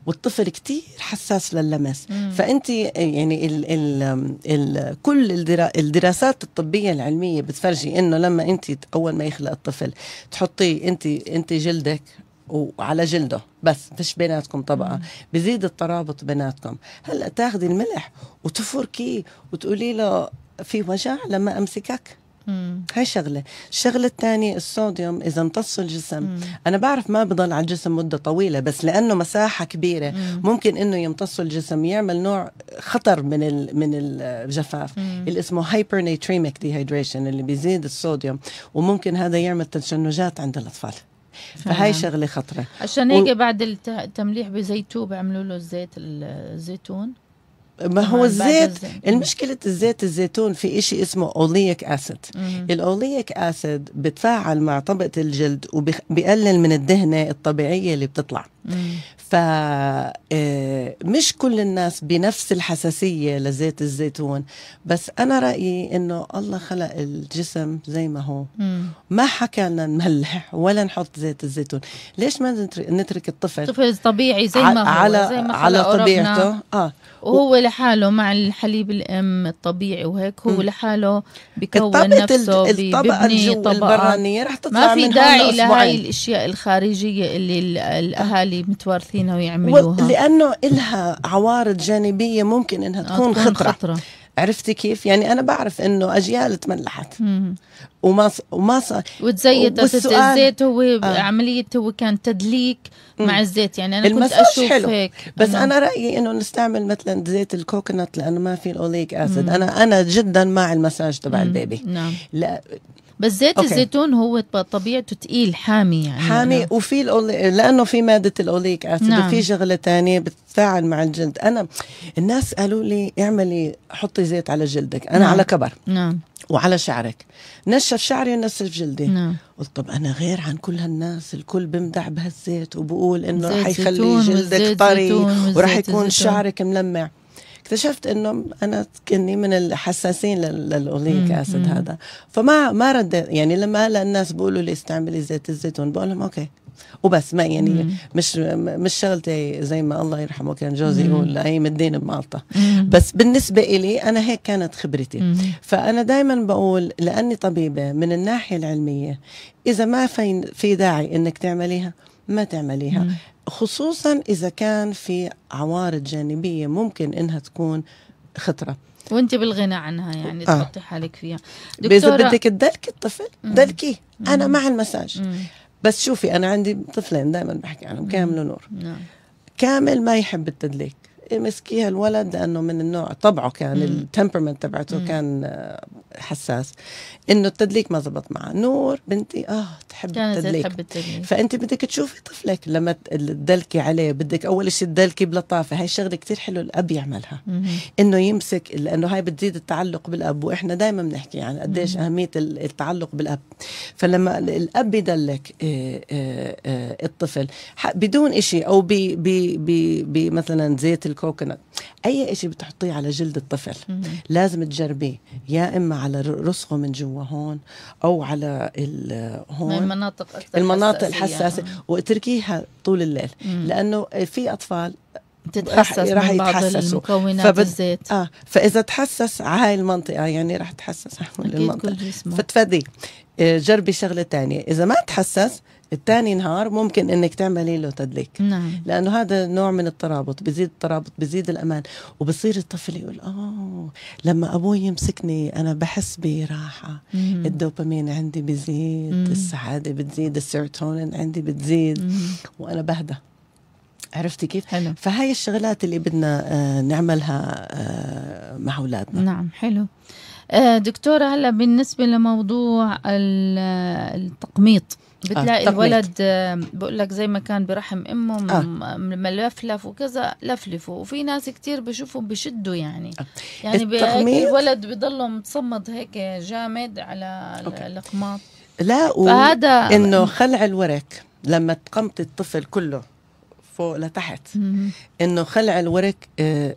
والطفل كتير حساس لللمس مم. فانت يعني ال ال ال كل الدراسات الطبيه العلميه بتفرجي انه لما انت اول ما يخلق الطفل تحطيه انت انت جلدك وعلى جلده بس فيش بيناتكم طبقه بزيد الترابط بيناتكم هلا تاخذي الملح وتفركيه وتقولي له في وجع لما امسكك مم. هاي شغله الشغله الثانيه الصوديوم اذا امتص الجسم مم. انا بعرف ما بضل على الجسم مده طويله بس لانه مساحه كبيره مم. ممكن انه يمتص الجسم يعمل نوع خطر من ال من الجفاف مم. اللي اسمه hypernatremic dehydration اللي بيزيد الصوديوم وممكن هذا يعمل تشنجات عند الاطفال فهاي شغله خطره عشان هيك و... بعد التمليح بزيتوه بيعملوا له زيت الزيتون ما هو الزيت المشكلة الزيت الزيتون في إشي اسمه أوليك أسيد الأوليك أسيد بتفاعل مع طبقة الجلد وبقلل من الدهنة الطبيعية اللي بتطلع ف آه، مش كل الناس بنفس الحساسية لزيت الزيتون بس أنا رأيي إنه الله خلق الجسم زي ما هو ما حكى لنا نملح ولا نحط زيت الزيتون ليش ما نترك الطفل طفل طبيعي زي ما هو على زي ما على طبيعته آه وهو و... لحاله مع الحليب الام الطبيعي وهيك هو م. لحاله بكون نفسه الطبقه الجو البرانيه رح تطلع ما في داعي لهي الاشياء الخارجيه اللي الاهالي متوارثينها ويعملوها و... لانه إلها عوارض جانبيه ممكن انها آه، تكون خطره, خطرة. عرفتي كيف؟ يعني انا بعرف انه اجيال تملحت وما ص... وما صار وتزيت والسؤال... الزيت هو آه. عمليه هو كان تدليك مم. مع الزيت يعني انا كنت اشوف حلو. هيك بس أنا... انا رايي انه نستعمل مثلا زيت الكوكونات لانه ما في الاوليك اسيد انا انا جدا مع المساج تبع البيبي نعم لا بس زيت أوكي. الزيتون هو طبيعته تقيل حامي يعني حامي أنا. وفي الأولي... لانه في ماده الاوليك اسيد نعم. وفي شغله تانية بتتفاعل مع الجلد انا الناس قالوا لي اعملي حطي زيت على جلدك انا نعم. على كبر نعم وعلى شعرك نشف شعري ونشف جلدي نعم. قلت طب انا غير عن كل هالناس الكل بمدح بهالزيت وبقول انه حيخلي جلدك طري وراح يكون زيتون. شعرك ملمع اكتشفت انه انا كني من الحساسين للاوليك اسيد هذا فما ما رديت يعني لما الناس بيقولوا لي استعملي زيت الزيتون بقول لهم اوكي وبس ما يعني مم. مش مش شغلتي زي ما الله يرحمه كان جوزي يقول اي مدين بمالطة بس بالنسبة إلي أنا هيك كانت خبرتي مم. فأنا دائما بقول لأني طبيبة من الناحية العلمية إذا ما في, في داعي إنك تعمليها ما تعمليها مم. خصوصا اذا كان في عوارض جانبيه ممكن انها تكون خطره وانت بالغنى عنها يعني آه. تحطي حالك فيها دكتورة... اذا بدك تدلكي الطفل دلكي انا مع المساج مم. بس شوفي انا عندي طفلين دائما بحكي عنهم كامل ونور نعم. كامل ما يحب التدليك مسكيها الولد لانه من النوع طبعه كان التمبرمنت تبعته كان آه، حساس انه التدليك ما زبط معه نور بنتي اه تحب التدليك فانت بدك تشوفي طفلك لما تدلكي عليه بدك اول شيء تدلكي بلطافه هاي شغله كثير حلو الاب يعملها انه يمسك لانه هاي بتزيد التعلق بالاب واحنا دائما بنحكي عن يعني قديش اهميه التعلق بالاب فلما الاب يدلك آه، آه، الطفل بدون شيء او بمثلا زيت الكوكونات اي شيء بتحطيه على جلد الطفل لازم تجربيه يا اما على رسغه من جوا هون او على هون المناطق اكثر المناطق الحساسه واتركيها طول الليل مم. لانه في اطفال تتحسس راح من بعض يتحسسوا المكونات فبد... الزيت اه فاذا تحسس على هاي المنطقه يعني راح تحسس على المنطقه فتفادي آه، جربي شغله تانية اذا ما تحسس الثاني نهار ممكن انك تعملي له تدليك نعم. لانه هذا نوع من الترابط بزيد الترابط بزيد الامان وبصير الطفل يقول اه لما ابوي يمسكني انا بحس براحه الدوبامين عندي بزيد مم. السعاده بتزيد السيروتونين عندي بتزيد مم. وانا بهدى عرفتي كيف؟ حلو. فهي الشغلات اللي بدنا آه، نعملها آه، مع اولادنا نعم حلو آه، دكتوره هلا بالنسبه لموضوع التقميط آه، بتلاقي آه. الولد بقول لك زي ما كان برحم امه آه. ملفلف وكذا لفلفه وفي ناس كتير بشوفهم بشدوا يعني آه. يعني يعني الولد بضله متصمد هيك جامد على القماط لا فهذا انه خلع الورك لما تقمط الطفل كله فوق لتحت انه خلع الورك آه،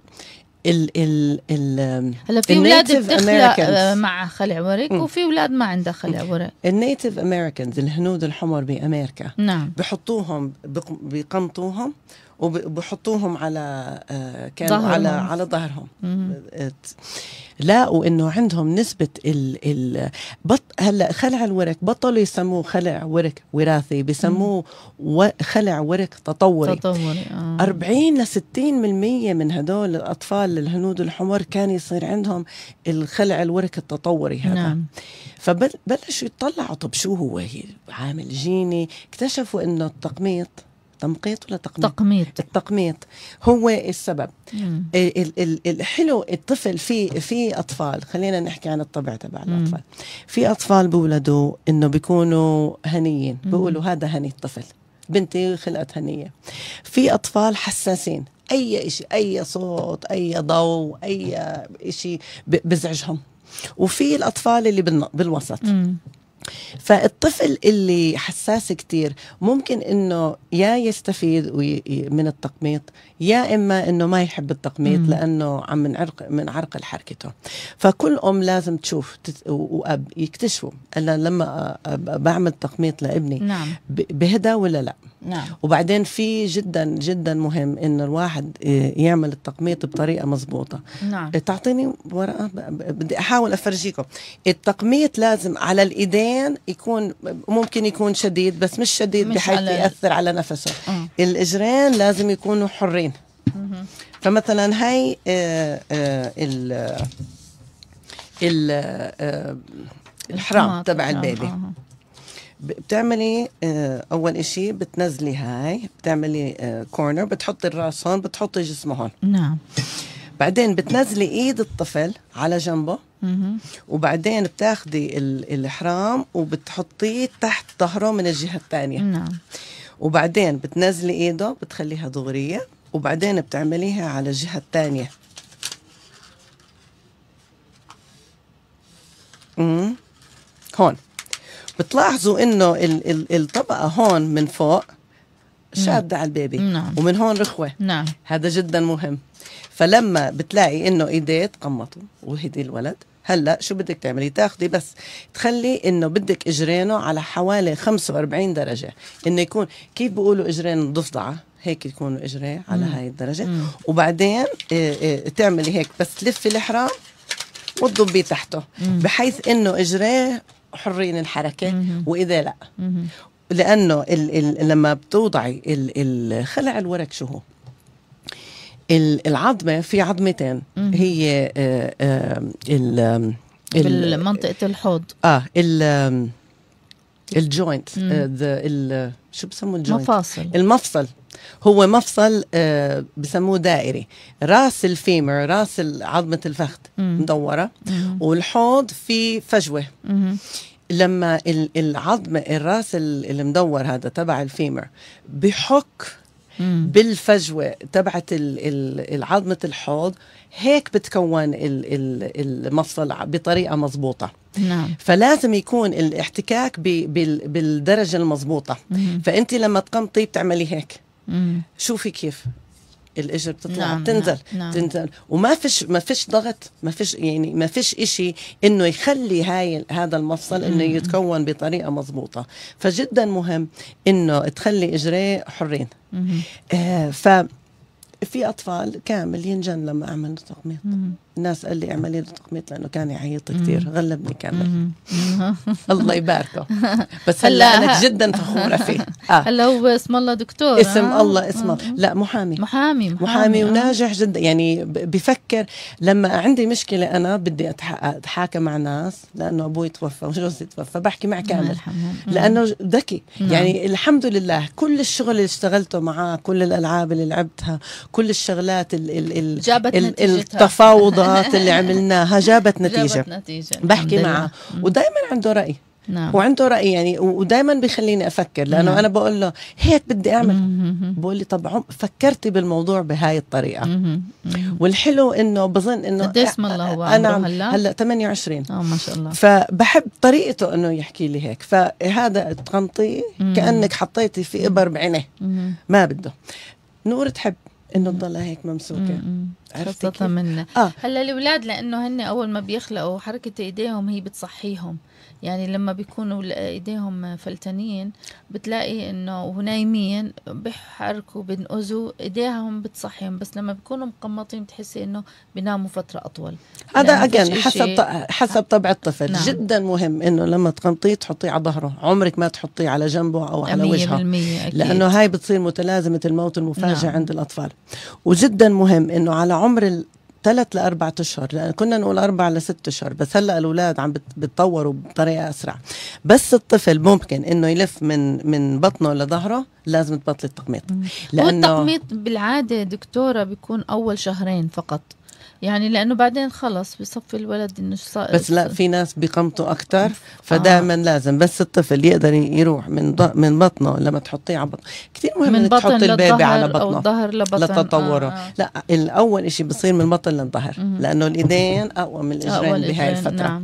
ال ال ال هلا في اولاد بتخلق آه، مع خلع ورق وفي اولاد ما عندها خلع ورق النيتف امريكانز الهنود الحمر بامريكا نعم بحطوهم بقمطوهم وبحطوهم على آه، كانوا ظهرهم. على على ظهرهم لاقوا انه عندهم نسبه ال ال بط هلا خلع الورك بطلوا يسموه خلع ورك وراثي بسموه خلع ورك تطوري تطوري آه. 40 ل 60% من هدول الاطفال الهنود الحمر كان يصير عندهم الخلع الورك التطوري هذا نعم. فبلشوا يطلعوا طب شو هو هي عامل جيني اكتشفوا انه التقميط التمقيط ولا تقميط تقميط التقميط هو السبب ال- الحلو الطفل في في اطفال خلينا نحكي عن الطبع تبع الاطفال في اطفال بولدوا انه بيكونوا هنيين بيقولوا هذا هني الطفل بنتي خلقت هنيه في اطفال حساسين اي شيء اي صوت اي ضوء اي شيء بزعجهم وفي الاطفال اللي بالوسط مم. فالطفل اللي حساس كتير ممكن انه يا يستفيد من التقميط يا اما انه ما يحب التقميط مم. لانه عم من عرق حركته فكل ام لازم تشوف واب يكتشفوا انا لما بعمل تقميط لابني نعم. بهدى ولا لا نعم. وبعدين في جدا جدا مهم ان الواحد يعمل التقميط بطريقه مضبوطه نعم. تعطيني ورقه بدي احاول افرجيكم التقميط لازم على الايدين يكون ممكن يكون شديد بس مش شديد مش بحيث على... ياثر على نفسه م. آه. الاجرين لازم يكونوا حرين م. فمثلا هي آه، آه، ال ال الحرام تبع البيبي بتعملي آه، اول إشي بتنزلي هاي بتعملي كورنر آه، بتحطي الراس هون بتحطي جسمه هون نعم بعدين بتنزلي ايد الطفل على جنبه وبعدين بتاخدي الحرام وبتحطيه تحت ظهره من الجهه الثانيه نعم وبعدين بتنزلي ايده بتخليها دغريه وبعدين بتعمليها على الجهه الثانيه هون بتلاحظوا انه ال ال الطبقه هون من فوق شاده نعم. على البيبي نعم. ومن هون رخوه نعم. هذا جدا مهم فلما بتلاقي انه ايديه تقمطوا وهدي الولد هلا شو بدك تعملي تاخدي بس تخلي انه بدك اجرينه على حوالي 45 درجه انه يكون كيف بيقولوا اجرين الضفدعه هيك يكونوا اجريه على مم. هاي الدرجه مم. وبعدين اه اه تعملي هيك بس تلفي الحرام وتضبيه تحته مم. بحيث انه اجريه حرين الحركه واذا لا لانه الـ الـ لما بتوضعي ال الخلع الورك شو هو العظمه في عظمتين هي آآ آه،, آه ال منطقه الحوض اه الجوينت آه، ال شو بسموه الجوينت المفاصل المفصل هو مفصل آه بسموه دائري راس الفيمر راس عظمه الفخذ مدوره والحوض في فجوه لما العظمه الراس المدور هذا تبع الفيمر بحك بالفجوه تبعت عظمه الحوض هيك بتكون المفصل بطريقه مضبوطه نعم. فلازم يكون الاحتكاك بالدرجه المضبوطه فانت لما تقمطي بتعملي هيك شوفي كيف الاجر بتطلع نعم،, نعم بتنزل نعم بتنزل وما فيش ما فيش ضغط ما فيش يعني ما فيش إشي انه يخلي هاي هذا المفصل انه يتكون بطريقه مضبوطه فجدا مهم انه تخلي اجريه حرين آه ف في اطفال كامل ينجن لما اعمل تقميط ناس قال لي اعملي له تقميط لانه كان يعيط كثير غلبني كامل [laughs] الله يباركه [laughs] بس هلا انا جدا فخوره فيه [laughs] آه. هلا هو اسم الله دكتور اسم آه. الله اسم آه. لا محامي محامي محامي, آه. وناجح جدا يعني بفكر لما عندي مشكله انا بدي اتحاكى مع ناس لانه ابوي توفى وجوزي توفى بحكي مع كامل لانه ذكي نعم. يعني الحمد لله كل الشغل اللي اشتغلته معاه كل الالعاب اللي لعبتها كل الشغلات ال ال ال جابت التفاوضات النشاطات اللي عملناها جابت نتيجه جابت نتيجه بحكي معه ودائما عنده راي نعم. وعنده راي يعني ودائما بخليني افكر لانه مم. نعم. انا بقول له هيك بدي اعمل بقول لي طب فكرتي بالموضوع بهاي الطريقه مم. والحلو انه بظن انه قد اسم الله هو انا هلا هلا 28 اه ما شاء الله فبحب طريقته انه يحكي لي هيك فهذا تغنطيه كانك حطيتي في ابر بعينه ما بده نور تحب انه تضلها هيك ممسوكه عرفتي خاصة من آه. هلا الاولاد لانه هن اول ما بيخلقوا حركه ايديهم هي بتصحيهم يعني لما بيكونوا ايديهم فلتانين بتلاقي انه ونايمين بيحركوا بينقزوا ايديهم بتصحيهم بس لما بيكونوا مقمطين بتحسي انه بيناموا فتره اطول هذا اجين حسب حسب طبع الطفل نعم. جدا مهم انه لما تقمطيه تحطيه على ظهره عمرك ما تحطيه على جنبه او على وجهه أكيد. لانه هاي بتصير متلازمه الموت المفاجئ نعم. عند الاطفال وجدا مهم انه على عمر ثلاث لاربع اشهر لان كنا نقول اربع لست اشهر بس هلا الاولاد عم بتطوروا بطريقه اسرع بس الطفل ممكن انه يلف من من بطنه لظهره لازم تبطل التقميط لانه التقميط بالعاده دكتوره بيكون اول شهرين فقط يعني لانه بعدين خلص بصفي الولد انه شو صار بس لا في ناس بقمطوا اكثر فدائما آه. لازم بس الطفل يقدر يروح من من بطنه لما تحطيه على بطنه كثير مهم من بطن تحط البيبي على بطنه او الظهر لبطن لتطوره آه. آه. لا الاول شيء بصير من بطن للظهر لانه الايدين اقوى من الاجرين بهاي الفتره نعم.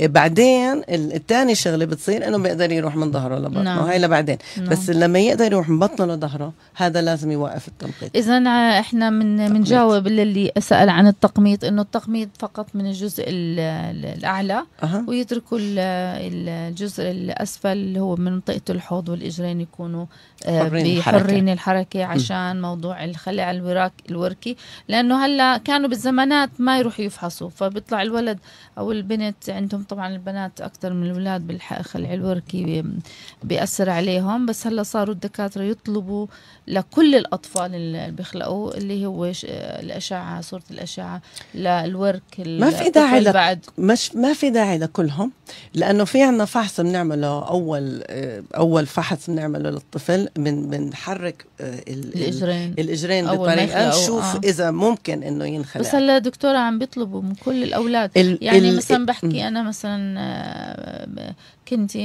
بعدين الثاني شغله بتصير انه بيقدر يروح من ظهره لبطنه نعم. هاي لبعدين نعم. بس لما يقدر يروح من بطنه لظهره هذا لازم يوقف التنقيط اذا آه، احنا من بنجاوب للي سال عن التنقيط التقميط انه التقميط فقط من الجزء الاعلى أه. ويتركوا الجزء الاسفل اللي هو منطقه الحوض والاجرين يكونوا آه، حرين الحركة. الحركه عشان م. موضوع الخلع الوراك الوركي لانه هلا كانوا بالزمانات ما يروحوا يفحصوا فبيطلع الولد او البنت عندهم طبعا البنات اكثر من الاولاد بالحق العلوركي بياثر عليهم بس هلا صاروا الدكاتره يطلبوا لكل الاطفال اللي بيخلقوا اللي هو الاشعه صوره الاشعه للورك ما في داعي بعد مش ما في داعي لكلهم لانه في عندنا فحص بنعمله اول اول فحص بنعمله للطفل من بنحرك آه، الاجرين الاجرين بطريقه نشوف آه. اذا ممكن انه ينخلق بس هلا دكتوره عم بيطلبوا من كل الاولاد ال يعني يعني مثلا بحكي انا مثلا آه، كنت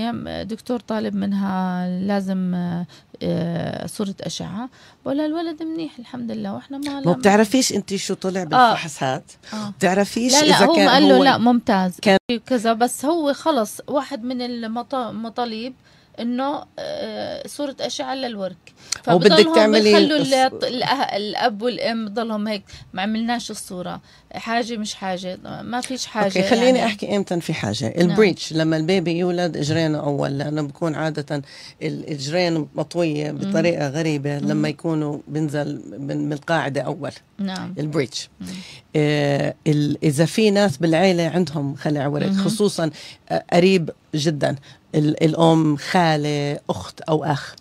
دكتور طالب منها لازم آه، آه، صورة أشعة ولا الولد منيح الحمد لله واحنا ما ما بتعرفيش انت شو طلع بالفحوصات آه. بتعرفيش لا لا اذا هو كان قال له لا ممتاز كان كذا بس هو خلص واحد من المطالب انه آه، صوره اشعه للورك فبضلهم تعملي يخلوا الاب والام بضلهم هيك ما عملناش الصوره حاجه مش حاجه ما فيش حاجه اوكي يعني. خليني يعني. احكي امتى في حاجه البريتش نعم. لما البيبي يولد اجرينه اول لانه بكون عاده الاجرين مطويه بطريقه غريبه مم. لما يكونوا بنزل من القاعده اول نعم البريتش آه اذا في ناس بالعيله عندهم خلع ورك خصوصا آه، قريب جدا الام خاله اخت او اخ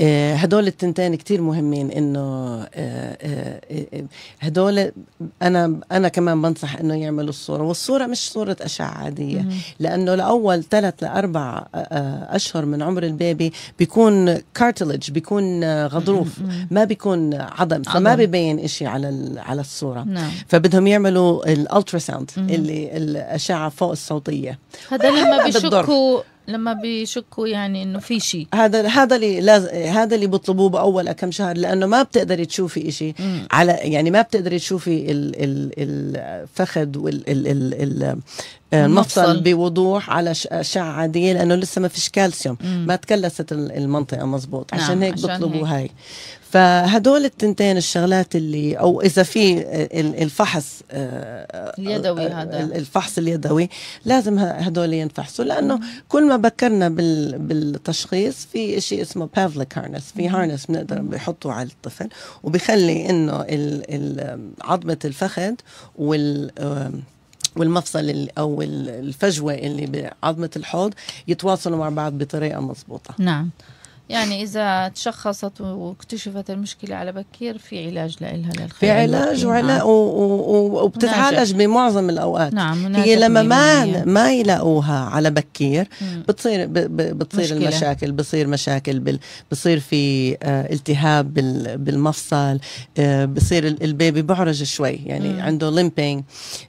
آه، هدول التنتين كتير مهمين انه آه، آه، هدول انا انا كمان بنصح انه يعملوا الصوره والصوره مش صوره اشعه عاديه لانه لاول ثلاث لاربع اشهر من عمر البيبي بيكون كارتلج بيكون غضروف ما بيكون عظم فما ببين إشي على على الصوره نعم. فبدهم يعملوا الالترا ساوند اللي الاشعه فوق الصوتيه هذا لما بيشكوا لما بيشكوا يعني انه في شيء هذا هذا اللي لاز... هذا اللي بيطلبوه باول كم شهر لانه ما بتقدري تشوفي شيء على يعني ما بتقدري تشوفي ال... ال... الفخذ وال ال... ال... ال... آه، المفصل, بوضوح على اشعه عاديه لانه لسه ما فيش كالسيوم مم. ما تكلست المنطقه مزبوط نعم، عشان نعم هيك بيطلبوا هاي فهدول التنتين الشغلات اللي او اذا في الفحص آه، اليدوي آه، هذا الفحص اليدوي لازم هدول ينفحصوا لانه كل ما بكرنا بالتشخيص في شيء اسمه بافليك هارنس في هارنس بنقدر بحطه على الطفل وبخلي انه عظمه الفخذ وال والمفصل او الفجوه اللي بعظمه الحوض يتواصلوا مع بعض بطريقه مضبوطه نعم يعني إذا تشخصت واكتشفت المشكلة على بكير في علاج لها في علاج نعم. وعلا وبتتعالج بمعظم الأوقات نعم هي لما ما ما يلاقوها على بكير بتصير بتصير مشكلة. المشاكل بصير مشاكل بال بصير في آه، التهاب بالمفصل آه، بصير البيبي بعرج شوي يعني مم. عنده ليمبينج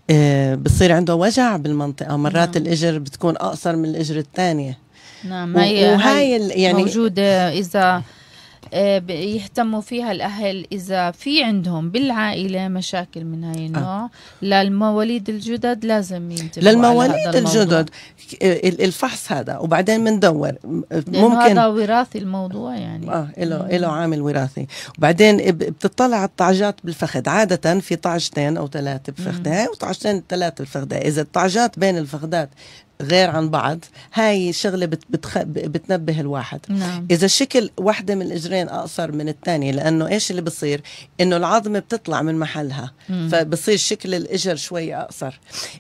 آه، بصير عنده وجع بالمنطقة مرات مم. نعم. الإجر بتكون أقصر من الإجر الثانية نعم هي وهاي يعني موجودة إذا آه، يهتموا فيها الأهل إذا في عندهم بالعائلة مشاكل من هاي آه. النوع آه. للمواليد الجدد لازم ينتبهوا للمواليد الجدد الفحص هذا وبعدين بندور ممكن هذا وراثي الموضوع يعني اه له له عامل وراثي وبعدين بتطلع على الطعجات بالفخذ عادة في طعجتين أو ثلاثة بفخذة وطعجتين ثلاثة بفخذه إذا الطعجات بين الفخذات غير عن بعض هاي شغله بتخ... بتنبه الواحد نعم. اذا شكل واحدة من الاجرين اقصر من الثانيه لانه ايش اللي بصير انه العظمة بتطلع من محلها مم. فبصير شكل الاجر شوي اقصر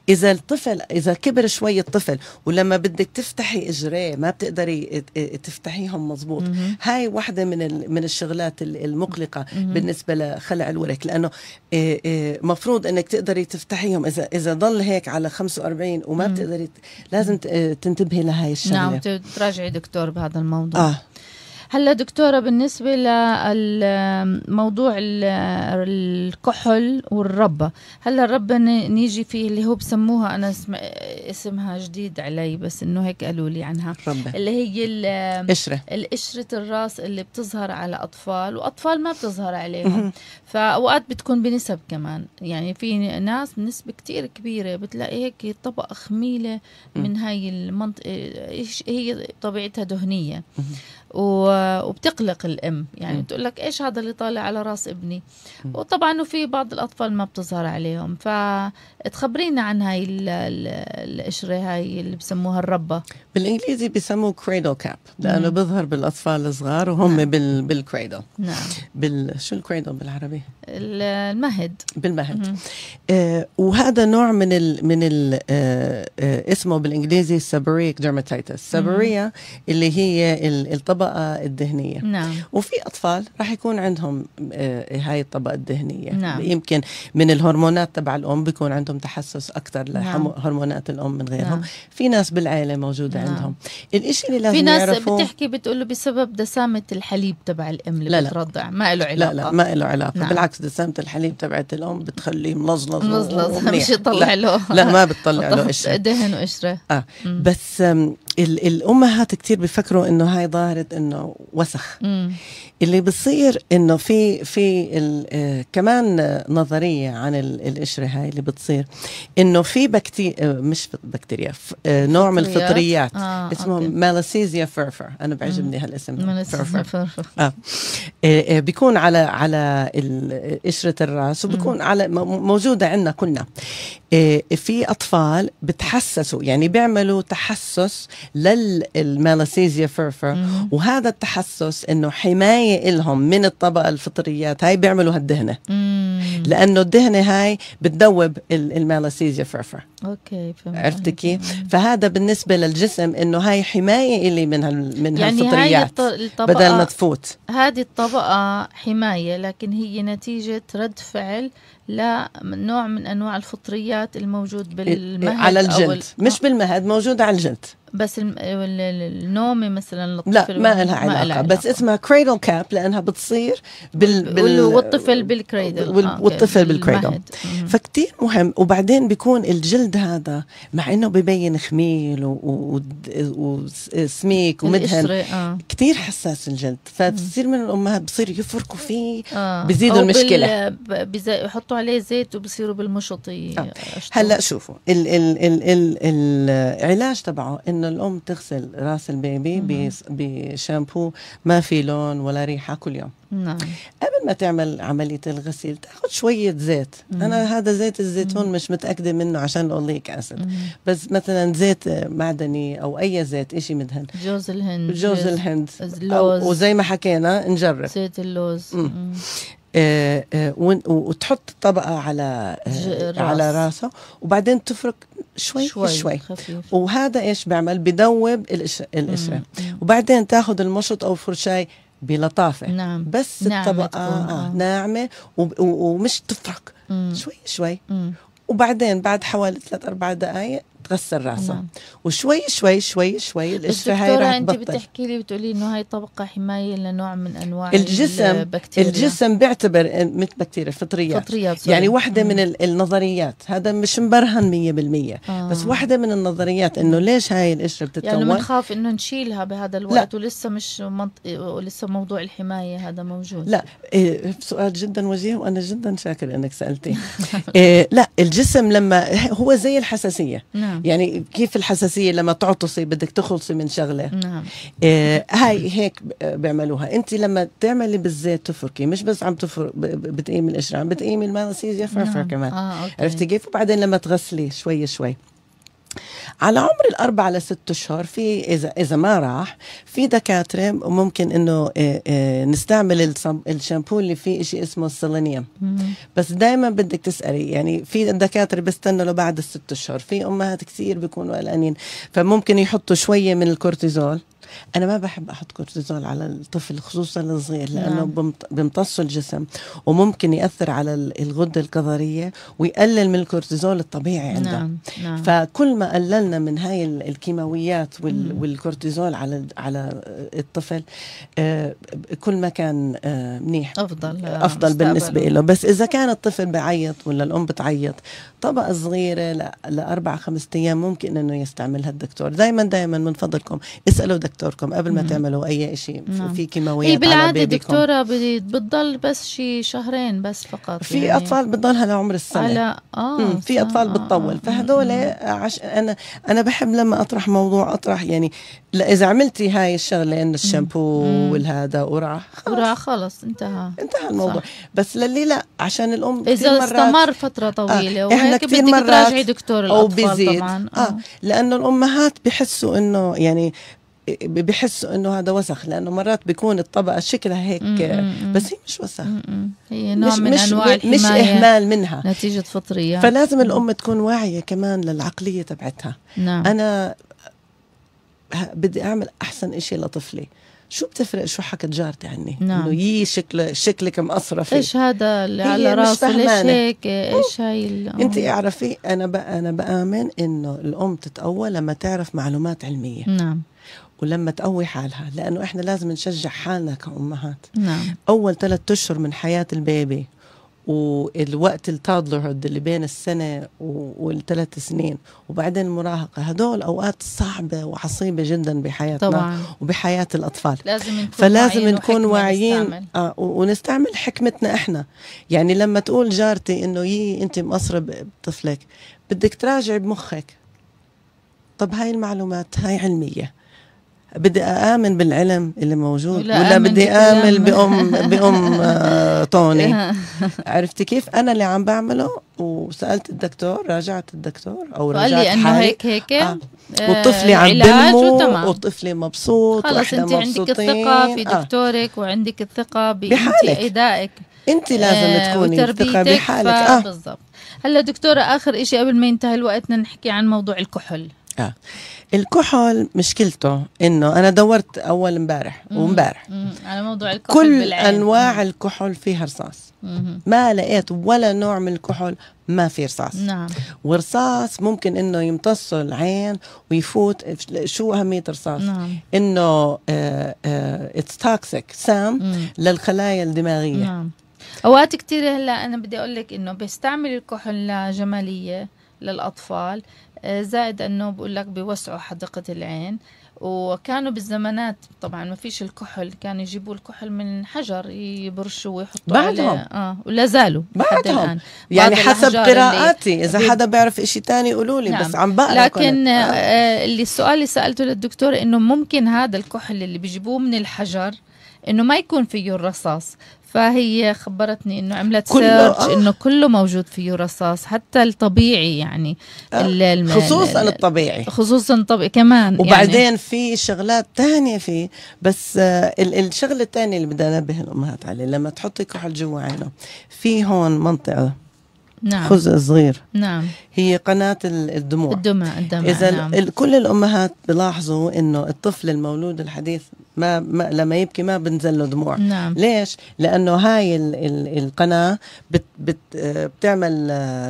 اذا الطفل اذا كبر شوي الطفل ولما بدك تفتحي اجريه ما بتقدري تفتحيهم مزبوط مم. هاي واحدة من ال... من الشغلات المقلقه مم. بالنسبه لخلع الورك لانه آه، آه، مفروض انك تقدري تفتحيهم اذا اذا ضل هيك على 45 وما مم. بتقدري لازم تنتبهي لهي الشغله نعم تراجعي دكتور بهذا الموضوع اه هلا دكتوره بالنسبه للموضوع الكحل والربه هلا الربه نيجي فيه اللي هو بسموها انا اسم اسمها جديد علي بس انه هيك قالوا لي عنها ربة. اللي هي القشره القشره الراس اللي بتظهر على اطفال واطفال ما بتظهر عليهم فاوقات بتكون بنسب كمان يعني في ناس نسبه كتير كبيره بتلاقي هيك طبقه خميله من هاي المنطقه هي طبيعتها دهنيه وبتقلق الام يعني بتقول لك ايش هذا اللي طالع على راس ابني وطبعا وفي بعض الاطفال ما بتظهر عليهم فتخبرينا عن هاي القشره هاي اللي بسموها الربه بالانجليزي بسموه كريدل كاب لانه بيظهر بالاطفال الصغار وهم نعم. بال بالكريدل نعم بال شو الكريدل بالعربي المهد بالمهد آه وهذا نوع من ال من ال آه آه اسمه بالانجليزي سبريك درماتيتس سبريه اللي هي الطبقه الطبقه الدهنيه نعم. وفي اطفال راح يكون عندهم آه، هاي الطبقه الدهنيه نعم. يمكن من الهرمونات تبع الام بيكون عندهم تحسس اكثر نعم. لهرمونات الام من غيرهم نعم. في ناس بالعائله موجوده نعم. عندهم الشيء اللي لازم في ناس بتحكي بتقول له بسبب دسامه الحليب تبع الام اللي لا بترضع لا. ما له علاقه لا لا ما له علاقه نعم. بالعكس دسامه الحليب تبعت الام بتخليه ملزلز ملزلز مش يطلع له لا ما بتطلع له [laughs] إشرة دهن وقشره اه بس الامهات كثير بفكروا انه هاي ظاهره انه وسخ مم. اللي بصير انه في في آه، كمان نظريه عن القشره هاي اللي بتصير انه في بكتي آه، مش بكتيريا آه، نوع من الفطريات آه. اسمه مالاسيزيا فرفر انا بعجبني هالاسم فرفر, فرفر. آه. بيكون على على قشره الراس وبكون مم. على موجوده عندنا كلنا في اطفال بتحسسوا يعني بيعملوا تحسس للمالاسيزيا فرفر وهذا التحسس انه حمايه لهم من الطبقه الفطريات هاي بيعملوا هالدهنه لانه الدهنه هاي بتذوب المالاسيزيا فرفر اوكي فهمت عرفتي كيف؟ فهذا بالنسبه للجسم انه هاي حمايه لي من هال من يعني هالفطريات هاي الطبقة بدل ما تفوت هذه الطبقه حمايه لكن هي نتيجه رد فعل لنوع من انواع الفطريات الموجود بالمهد على الجلد أو مش آه. بالمهد موجود على الجلد بس النومة مثلا لا ما لها علاقة. علاقة بس اسمها كريدل كاب لأنها بتصير بال, بال... والطفل بالكريدل وال... آه والطفل بالكريدل فكتير مهم وبعدين بيكون الجلد هذا مع إنه ببين خميل وسميك و... و... ومدهن آه. كتير حساس الجلد فبصير من الأمهات بصير يفركوا فيه آه. بزيدوا المشكلة بال... بزي... يحطوا عليه زيت وبصيروا بالمشط آه. هلا شوفوا ال... ال... ال... ال... العلاج تبعه إنه انه الام تغسل راس البيبي بشامبو ما في لون ولا ريحه كل يوم نعم قبل ما تعمل عمليه الغسيل تاخذ شويه زيت مم. انا هذا زيت الزيتون مش متاكده منه عشان اوليك اسيد بس مثلا زيت معدني او اي زيت شيء مدهن جوز الهند جوز, جوز الهند اللوز وزي ما حكينا نجرب زيت اللوز مم. مم. آه آه وتحط طبقه على آه على راسه وبعدين تفرك شوي شوي, شوي. خفيف. وهذا ايش بيعمل بدوب القشره وبعدين تاخذ المشط او الفرشاي بلطافة نعم. بس نعمة الطبقة آه،, آه،, آه. ناعمة ومش تفرك مم. شوي شوي مم. وبعدين بعد حوالي ثلاث أربع دقايق تغسل راسها نعم. وشوي شوي شوي شوي الاشفه هاي راح انت بتحكي لي بتقولي انه هاي طبقه حمايه لنوع من انواع الجسم البكتيريا. الجسم بيعتبر مثل بكتيريا فطريات, فطريات يعني واحده من النظريات هذا مش مبرهن 100% آه. بس واحده من النظريات انه ليش هاي القشره يعني بتتكون يعني بنخاف انه نشيلها بهذا الوقت لا. ولسه مش منط... ولسه موضوع الحمايه هذا موجود لا إيه سؤال جدا وجيه وانا جدا شاكر انك سالتيه [laughs] إيه لا الجسم لما هو زي الحساسيه نعم. نعم. يعني كيف الحساسيه لما تعطسي بدك تخلصي من شغله نعم. آه هاي هيك بيعملوها انت لما تعملي بالزيت تفركي مش بس عم تفرك بتقيمي القشره عم بتقيمي المناسير يفرفر نعم. كمان آه، عرفتي كيف وبعدين لما تغسلي شوي شوي على عمر الاربع لست اشهر في اذا اذا ما راح في دكاتره ممكن انه آه، آه، نستعمل الشامبو اللي فيه شيء اسمه السيلينيوم بس دائما بدك تسالي يعني في دكاتره بستنوا لبعد الست اشهر في امهات كثير بيكونوا قلقانين فممكن يحطوا شويه من الكورتيزول انا ما بحب احط كورتيزول على الطفل خصوصا الصغير لانه نعم. بيمتص الجسم وممكن ياثر على الغده الكظريه ويقلل من الكورتيزول الطبيعي عنده نعم. نعم. فكل ما قللنا من هاي الكيماويات وال والكورتيزول على على الطفل آه، كل ما كان آه، منيح افضل آه، افضل بالنسبه له بس اذا كان الطفل بعيط ولا الام بتعيط طبقه صغيره لاربع خمسة ايام ممكن انه يستعملها الدكتور دائما دائما من فضلكم اسالوا دكتور دكتوركم قبل ما مم. تعملوا اي شيء نعم. في كيماويات إيه بالعاده على دكتوره بتضل بس شي شهرين بس فقط في يعني اطفال بتضلها لعمر السنه على اه في اطفال آه. بتطول آه، فهدول آه. عش... انا انا بحب لما اطرح موضوع اطرح يعني اذا عملتي هاي الشغله انه الشامبو والهذا وراح خلص وراح خلص انتهى انتهى الموضوع صح. بس للي لا عشان الام اذا استمر فتره آه، طويله آه. احنا كثير مرات تراجعي دكتور الاطفال او بيزيد طبعا آه. آه. لانه الامهات بحسوا انه يعني بحسوا انه هذا وسخ لانه مرات بيكون الطبقه شكلها هيك بس هي مش وسخ هي نوع مش من مش انواع الحمايه مش اهمال منها نتيجه فطريه فلازم الام تكون واعيه كمان للعقليه تبعتها نعم. انا بدي اعمل احسن إشي لطفلي شو بتفرق شو حكت جارتي عني نعم. انه يي شكل شكلك مقصره فيه ايش هذا اللي على راسه ليش هيك ايش هاي انت آه. اعرفي انا بقى انا بامن انه الام تتقوى لما تعرف معلومات علميه نعم ولما تقوي حالها لأنه إحنا لازم نشجع حالنا كأمهات نعم. أول ثلاثة أشهر من حياة البيبي والوقت التادلرهود اللي بين السنة والثلاث سنين وبعدين المراهقة هدول أوقات صعبة وعصيبة جدا بحياتنا طبعا. وبحياة الأطفال لازم نكون فلازم نكون واعيين نستعمل. آه ونستعمل حكمتنا إحنا يعني لما تقول جارتي إنه يي أنت مقصرة بطفلك بدك تراجعي بمخك طب هاي المعلومات هاي علمية بدي امن بالعلم اللي موجود ولا, ولا بدي امن بام [laughs] بام طوني آه، [laughs] عرفتي كيف انا اللي عم بعمله وسالت الدكتور راجعت الدكتور او راجعت قال لي انه هيك هيك آه. آه، وطفلي عم بنمو وطفلي مبسوط خلص انت عندك الثقه في آه. دكتورك آه. وعندك الثقه بحالك أدائك انت لازم آه تكوني الثقه بحالك اه بالضبط هلا دكتوره اخر شيء قبل ما ينتهي الوقت نحكي عن موضوع الكحول اه الكحول مشكلته انه انا دورت اول امبارح وامبارح على موضوع الكحول كل بالعين. انواع الكحول فيها رصاص ما لقيت ولا نوع من الكحول ما في رصاص نعم ورصاص ممكن انه يمتص العين ويفوت شو اهميه الرصاص نعم. انه اتس آه، توكسيك آه، سام للخلايا الدماغيه نعم اوقات كثير هلا انا بدي اقول لك انه بيستعمل الكحول لجماليه للاطفال زائد انه بقول لك بيوسعوا حديقه العين وكانوا بالزمانات طبعا ما فيش الكحل كانوا يجيبوا الكحل من حجر يبرشوه عليه بعدهم عليه. اه ولا زالوا بعدهم الآن. يعني حسب قراءاتي اذا حدا بيعرف شيء تاني قولوا لي نعم. بس عم بقرا لكن آه. آه اللي السؤال اللي سالته للدكتور انه ممكن هذا الكحل اللي بيجيبوه من الحجر انه ما يكون فيه الرصاص فهي خبرتني انه عملت سيرش آه. انه كله موجود فيه رصاص حتى الطبيعي يعني آه. خصوصا الطبيعي خصوصا الطبيعي كمان يعني. وبعدين يعني في شغلات تانية في بس آه الشغله الثانيه اللي بدي انبه الامهات عليه لما تحطي كحول جوا عينه في هون منطقه نعم. خزء صغير نعم هي قناة الدموع الدمع الدمع إذا نعم. كل الأمهات بلاحظوا إنه الطفل المولود الحديث ما, ما لما يبكي ما بنزل له دموع نعم. ليش؟ لأنه هاي القناة بت بت بتعمل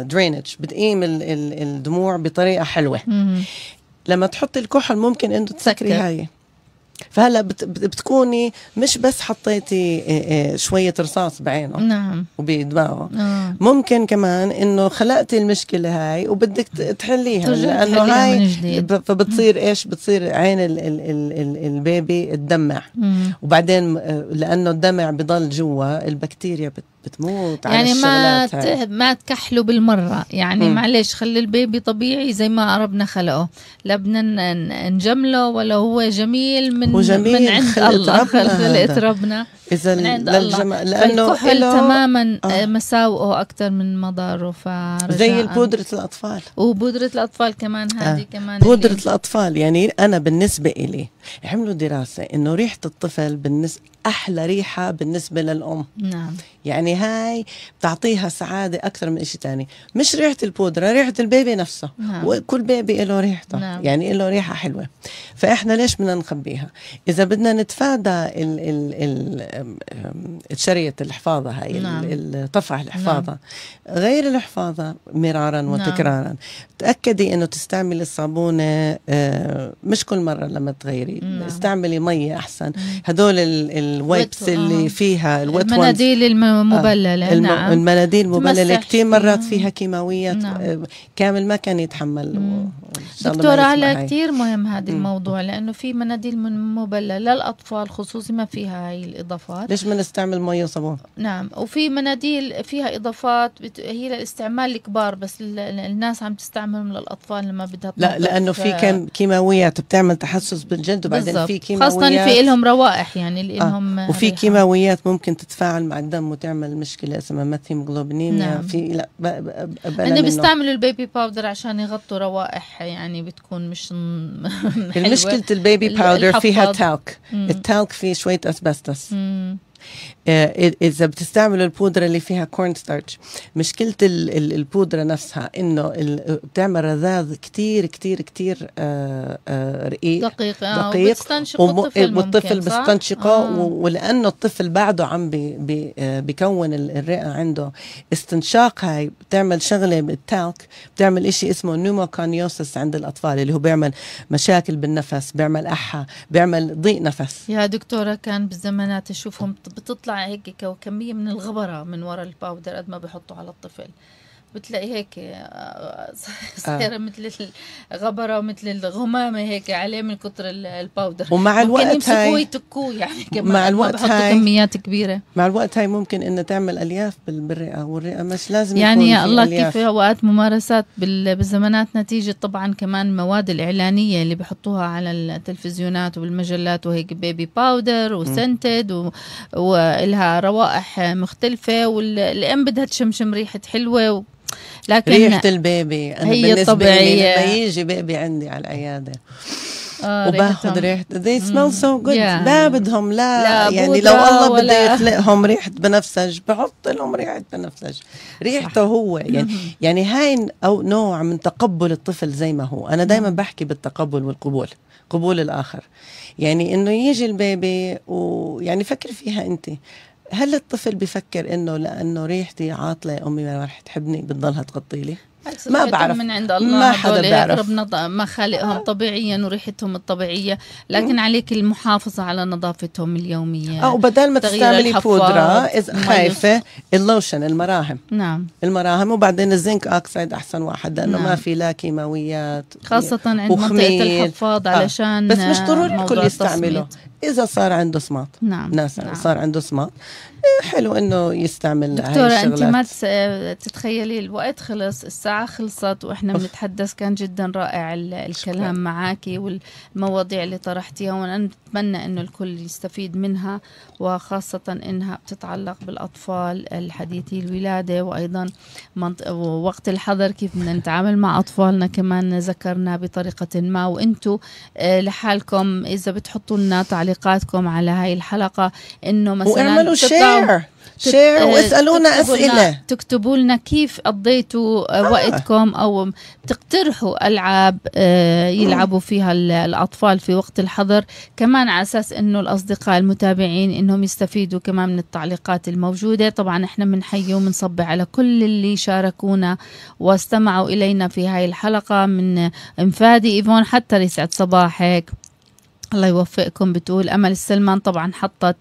درينج آه، بتقيم الدموع بطريقة حلوة مم. لما تحطي الكحل ممكن إنه تسكري هاي فهلا بتكوني مش بس حطيتي آه، آه، شويه رصاص بعينه نعم وبدماغه نعم. ممكن كمان انه خلقتي المشكله هاي وبدك تحليها لانه هاي فبتصير ايش بتصير عين الـ الـ الـ الـ البيبي تدمع وبعدين آه، لانه الدمع بضل جوا البكتيريا بت بتموت على يعني ما ما تكحلوا بالمره يعني م. معلش خلي البيبي طبيعي زي ما ربنا خلقه لا بدنا نجمله ولا هو جميل من هو جميل من عند خلقت الله ربنا خلقت ربنا اذا للجم... لانه الكحل إلو... تماما آه. آه، مساوئه اكثر من مضاره فرجاء زي بودره الاطفال وبودره الاطفال كمان هذه آه. كمان بودره الاطفال يعني انا بالنسبه إلي عملوا دراسة إنه ريحة الطفل بالنسبة أحلى ريحة بالنسبة للأم نعم. يعني هاي بتعطيها سعادة أكثر من شيء تاني مش ريحة البودرة ريحة البيبي نفسه نعم. وكل بيبي له ريحته نعم. يعني له ريحة حلوة فإحنا ليش بدنا نخبيها إذا بدنا نتفادى ال ال ال شرية الحفاظة هاي نعم. الطفع نعم. الحفاظة نعم. غير الحفاظة مرارا نعم. وتكرارا نعم. تأكدي أنه تستعملي الصابونة أه، مش كل مرة لما تغيري يعني نعم. استعملي ميه احسن هذول الويبس اللي آه. فيها الويت المناديل المبلله آه. الم... نعم. المناديل المبلله كثير مرات فيها كيماويات نعم. آه، كامل ما كان يتحمل و... دكتوره على كثير مهم هذا الموضوع لانه في مناديل مبلله للاطفال خصوصي ما فيها هاي الاضافات ليش ما نستعمل ميه وصابون نعم وفي مناديل فيها اضافات بت... هي للاستعمال الكبار بس الناس عم تستعملهم للاطفال لما بدها لا لانه في كيماويات بتعمل تحسس بالجلد بيتعدوا بعدين في كيماويات خاصة في لهم روائح يعني اللي آه. لهم وفي كيماويات ممكن تتفاعل مع الدم وتعمل مشكله اسمها هيموغلوبينيميا نعم. في لا انا بيستعملوا البيبي باودر عشان يغطوا روائح يعني بتكون مش مشكله البيبي باودر فيها تالك التالك فيه شويه اسبستس آه، اذا بتستعملوا البودره اللي فيها كورن ستارتش مشكله البودره نفسها انه بتعمل رذاذ كتير كتير كتير آه، آه، رقيق دقيق آه دقيق وبتستنشقه والطفل بستنشقه آه. ولانه الطفل بعده عم بي... بي... بيكون الرئه عنده استنشاق هاي بتعمل شغله بالتالك بتعمل إشي اسمه نيوموكانيوسس عند الاطفال اللي هو بيعمل مشاكل بالنفس بيعمل احا بيعمل ضيق نفس يا دكتوره كان بالزمانات اشوفهم بتطلع هيك كمية من الغبرة من وراء الباودر قد ما بحطه على الطفل بتلاقي هيك آه، آه. صايره آه. مثل الغبره مثل الغمامه هيك عليه من كتر الباودر ومع الوقت ممكن هاي يتكوه يعني كمان مع الوقت هاي كميات كبيره مع الوقت هاي ممكن انه تعمل الياف بالرئه والرئه مش لازم يعني يا الله ألياف. كيف اوقات ممارسات بالزمانات نتيجه طبعا كمان المواد الاعلانيه اللي بحطوها على التلفزيونات وبالمجلات وهيك بيبي باودر وسنتد و... ولها روائح مختلفه والام بدها تشمشم ريحه حلوه و... لكن ريحه البيبي انا هي بالنسبه طبيعية. لي لما يجي بيبي عندي على العياده آه وباخذ ريحه they smell so good yeah. ما بدهم لا, لا يعني لو الله بده يخلقهم ريحه بنفسج بحط لهم ريحه بنفسج ريحته هو يعني يعني هاي او نوع من تقبل الطفل زي ما هو انا دائما بحكي بالتقبل والقبول قبول الاخر يعني انه يجي البيبي ويعني فكر فيها انت هل الطفل بفكر انه لانه ريحتي عاطله امي ما رح تحبني بتضلها تغطي لي ما بعرف من عند الله ما حدا بيعرف ما خالقهم آه. طبيعيا وريحتهم الطبيعيه لكن عليك المحافظه على نظافتهم اليوميه او بدل ما تستعملي بودره اذا خايفه اللوشن المراهم نعم المراهم وبعدين الزنك اكسيد احسن واحد لانه نعم. ما في لا كيماويات خاصه عند وخميل. منطقه الحفاض آه. علشان آه. بس مش ضروري الكل يستعمله اذا صار عنده صمات نعم ناس نعم،, نعم. صار عنده صمات إيه، حلو انه يستعمل دكتورة انت ما آه، تتخيلي الوقت خلص الساعة خلصت واحنا بنتحدث كان جدا رائع الكلام معك والمواضيع اللي طرحتيها وانا بتمنى انه الكل يستفيد منها وخاصة انها بتتعلق بالاطفال الحديثي الولادة وايضا وقت الحظر كيف بدنا نتعامل مع اطفالنا كمان ذكرنا بطريقة ما وانتم آه، لحالكم اذا بتحطوا لنا تعليقاتكم على هاي الحلقة انه مثلا واعملوا شير شير شير um, واسالونا اسئله تكتبوا لنا كيف قضيتوا آه، آه. وقتكم او تقترحوا العاب آه، يلعبوا فيها الاطفال في وقت الحظر كمان على اساس انه الاصدقاء المتابعين انهم يستفيدوا كمان من التعليقات الموجوده طبعا احنا بنحيي وبنصبح على كل اللي شاركونا واستمعوا الينا في هاي الحلقه من فادي ايفون حتى يسعد صباحك الله يوفقكم بتقول أمل السلمان طبعا حطت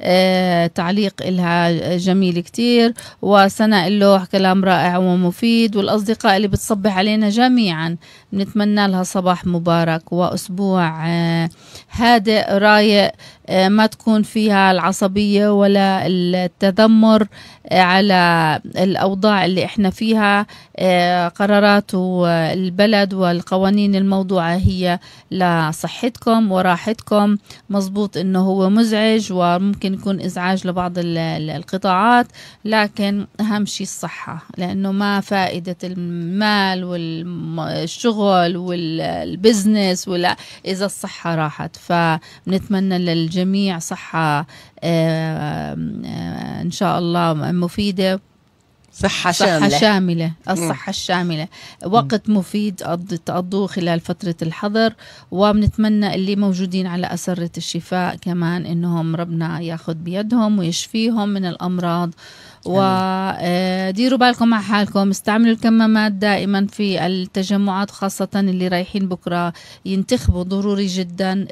آه، تعليق إلها جميل كتير وسناء اللوح كلام رائع ومفيد والأصدقاء اللي بتصبح علينا جميعا بنتمنى لها صباح مبارك وأسبوع آه، هادئ رايق آه، ما تكون فيها العصبية ولا التذمر آه، على الأوضاع اللي إحنا فيها قرارات البلد والقوانين الموضوعة هي لصحتكم وراحتكم مزبوط إنه هو مزعج وممكن يكون إزعاج لبعض القطاعات لكن أهم شيء الصحة لأنه ما فائدة المال والشغل الشغل والبزنس ولا اذا الصحه راحت فبنتمنى للجميع صحه آه، آه، ان شاء الله مفيده صحة, صحة شاملة. شاملة الصحة الشاملة وقت مفيد تقضوه خلال فترة الحظر وبنتمنى اللي موجودين على أسرة الشفاء كمان إنهم ربنا ياخذ بيدهم ويشفيهم من الأمراض وديروا بالكم مع حالكم استعملوا الكمامات دائما في التجمعات خاصة اللي رايحين بكرة ينتخبوا ضروري جدا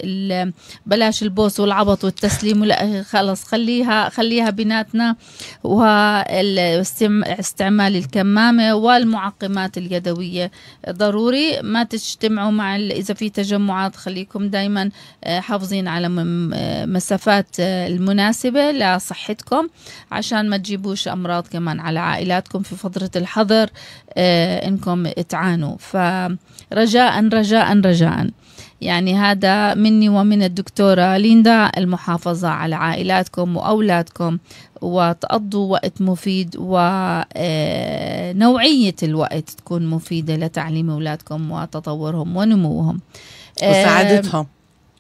بلاش البوس والعبط والتسليم ولا خلص خليها خليها بيناتنا واستعمال الكمامة والمعقمات اليدوية ضروري ما تجتمعوا مع إذا في تجمعات خليكم دائما آه، حافظين على آه، مسافات آه، المناسبة لصحتكم عشان ما تجيبوش تجيبوش امراض كمان على عائلاتكم في فتره الحظر آه، انكم تعانوا فرجاء رجاء رجاء يعني هذا مني ومن الدكتوره ليندا المحافظه على عائلاتكم واولادكم وتقضوا وقت مفيد ونوعيه آه، الوقت تكون مفيده لتعليم اولادكم وتطورهم ونموهم آه، وسعادتهم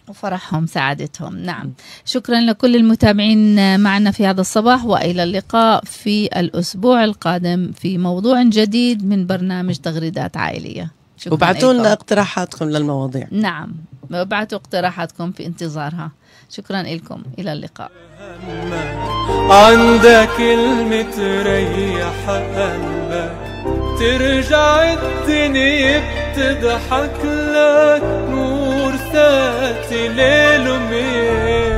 وفرحهم سعادتهم نعم شكرا لكل المتابعين معنا في هذا الصباح والى اللقاء في الاسبوع القادم في موضوع جديد من برنامج تغريدات عائليه وبعثوا لنا اقتراحاتكم للمواضيع نعم ابعثوا اقتراحاتكم في انتظارها شكرا لكم الى اللقاء عندك كلمة ريح قلبك ترجع الدنيا بتضحك لك فرصتي ليل وميل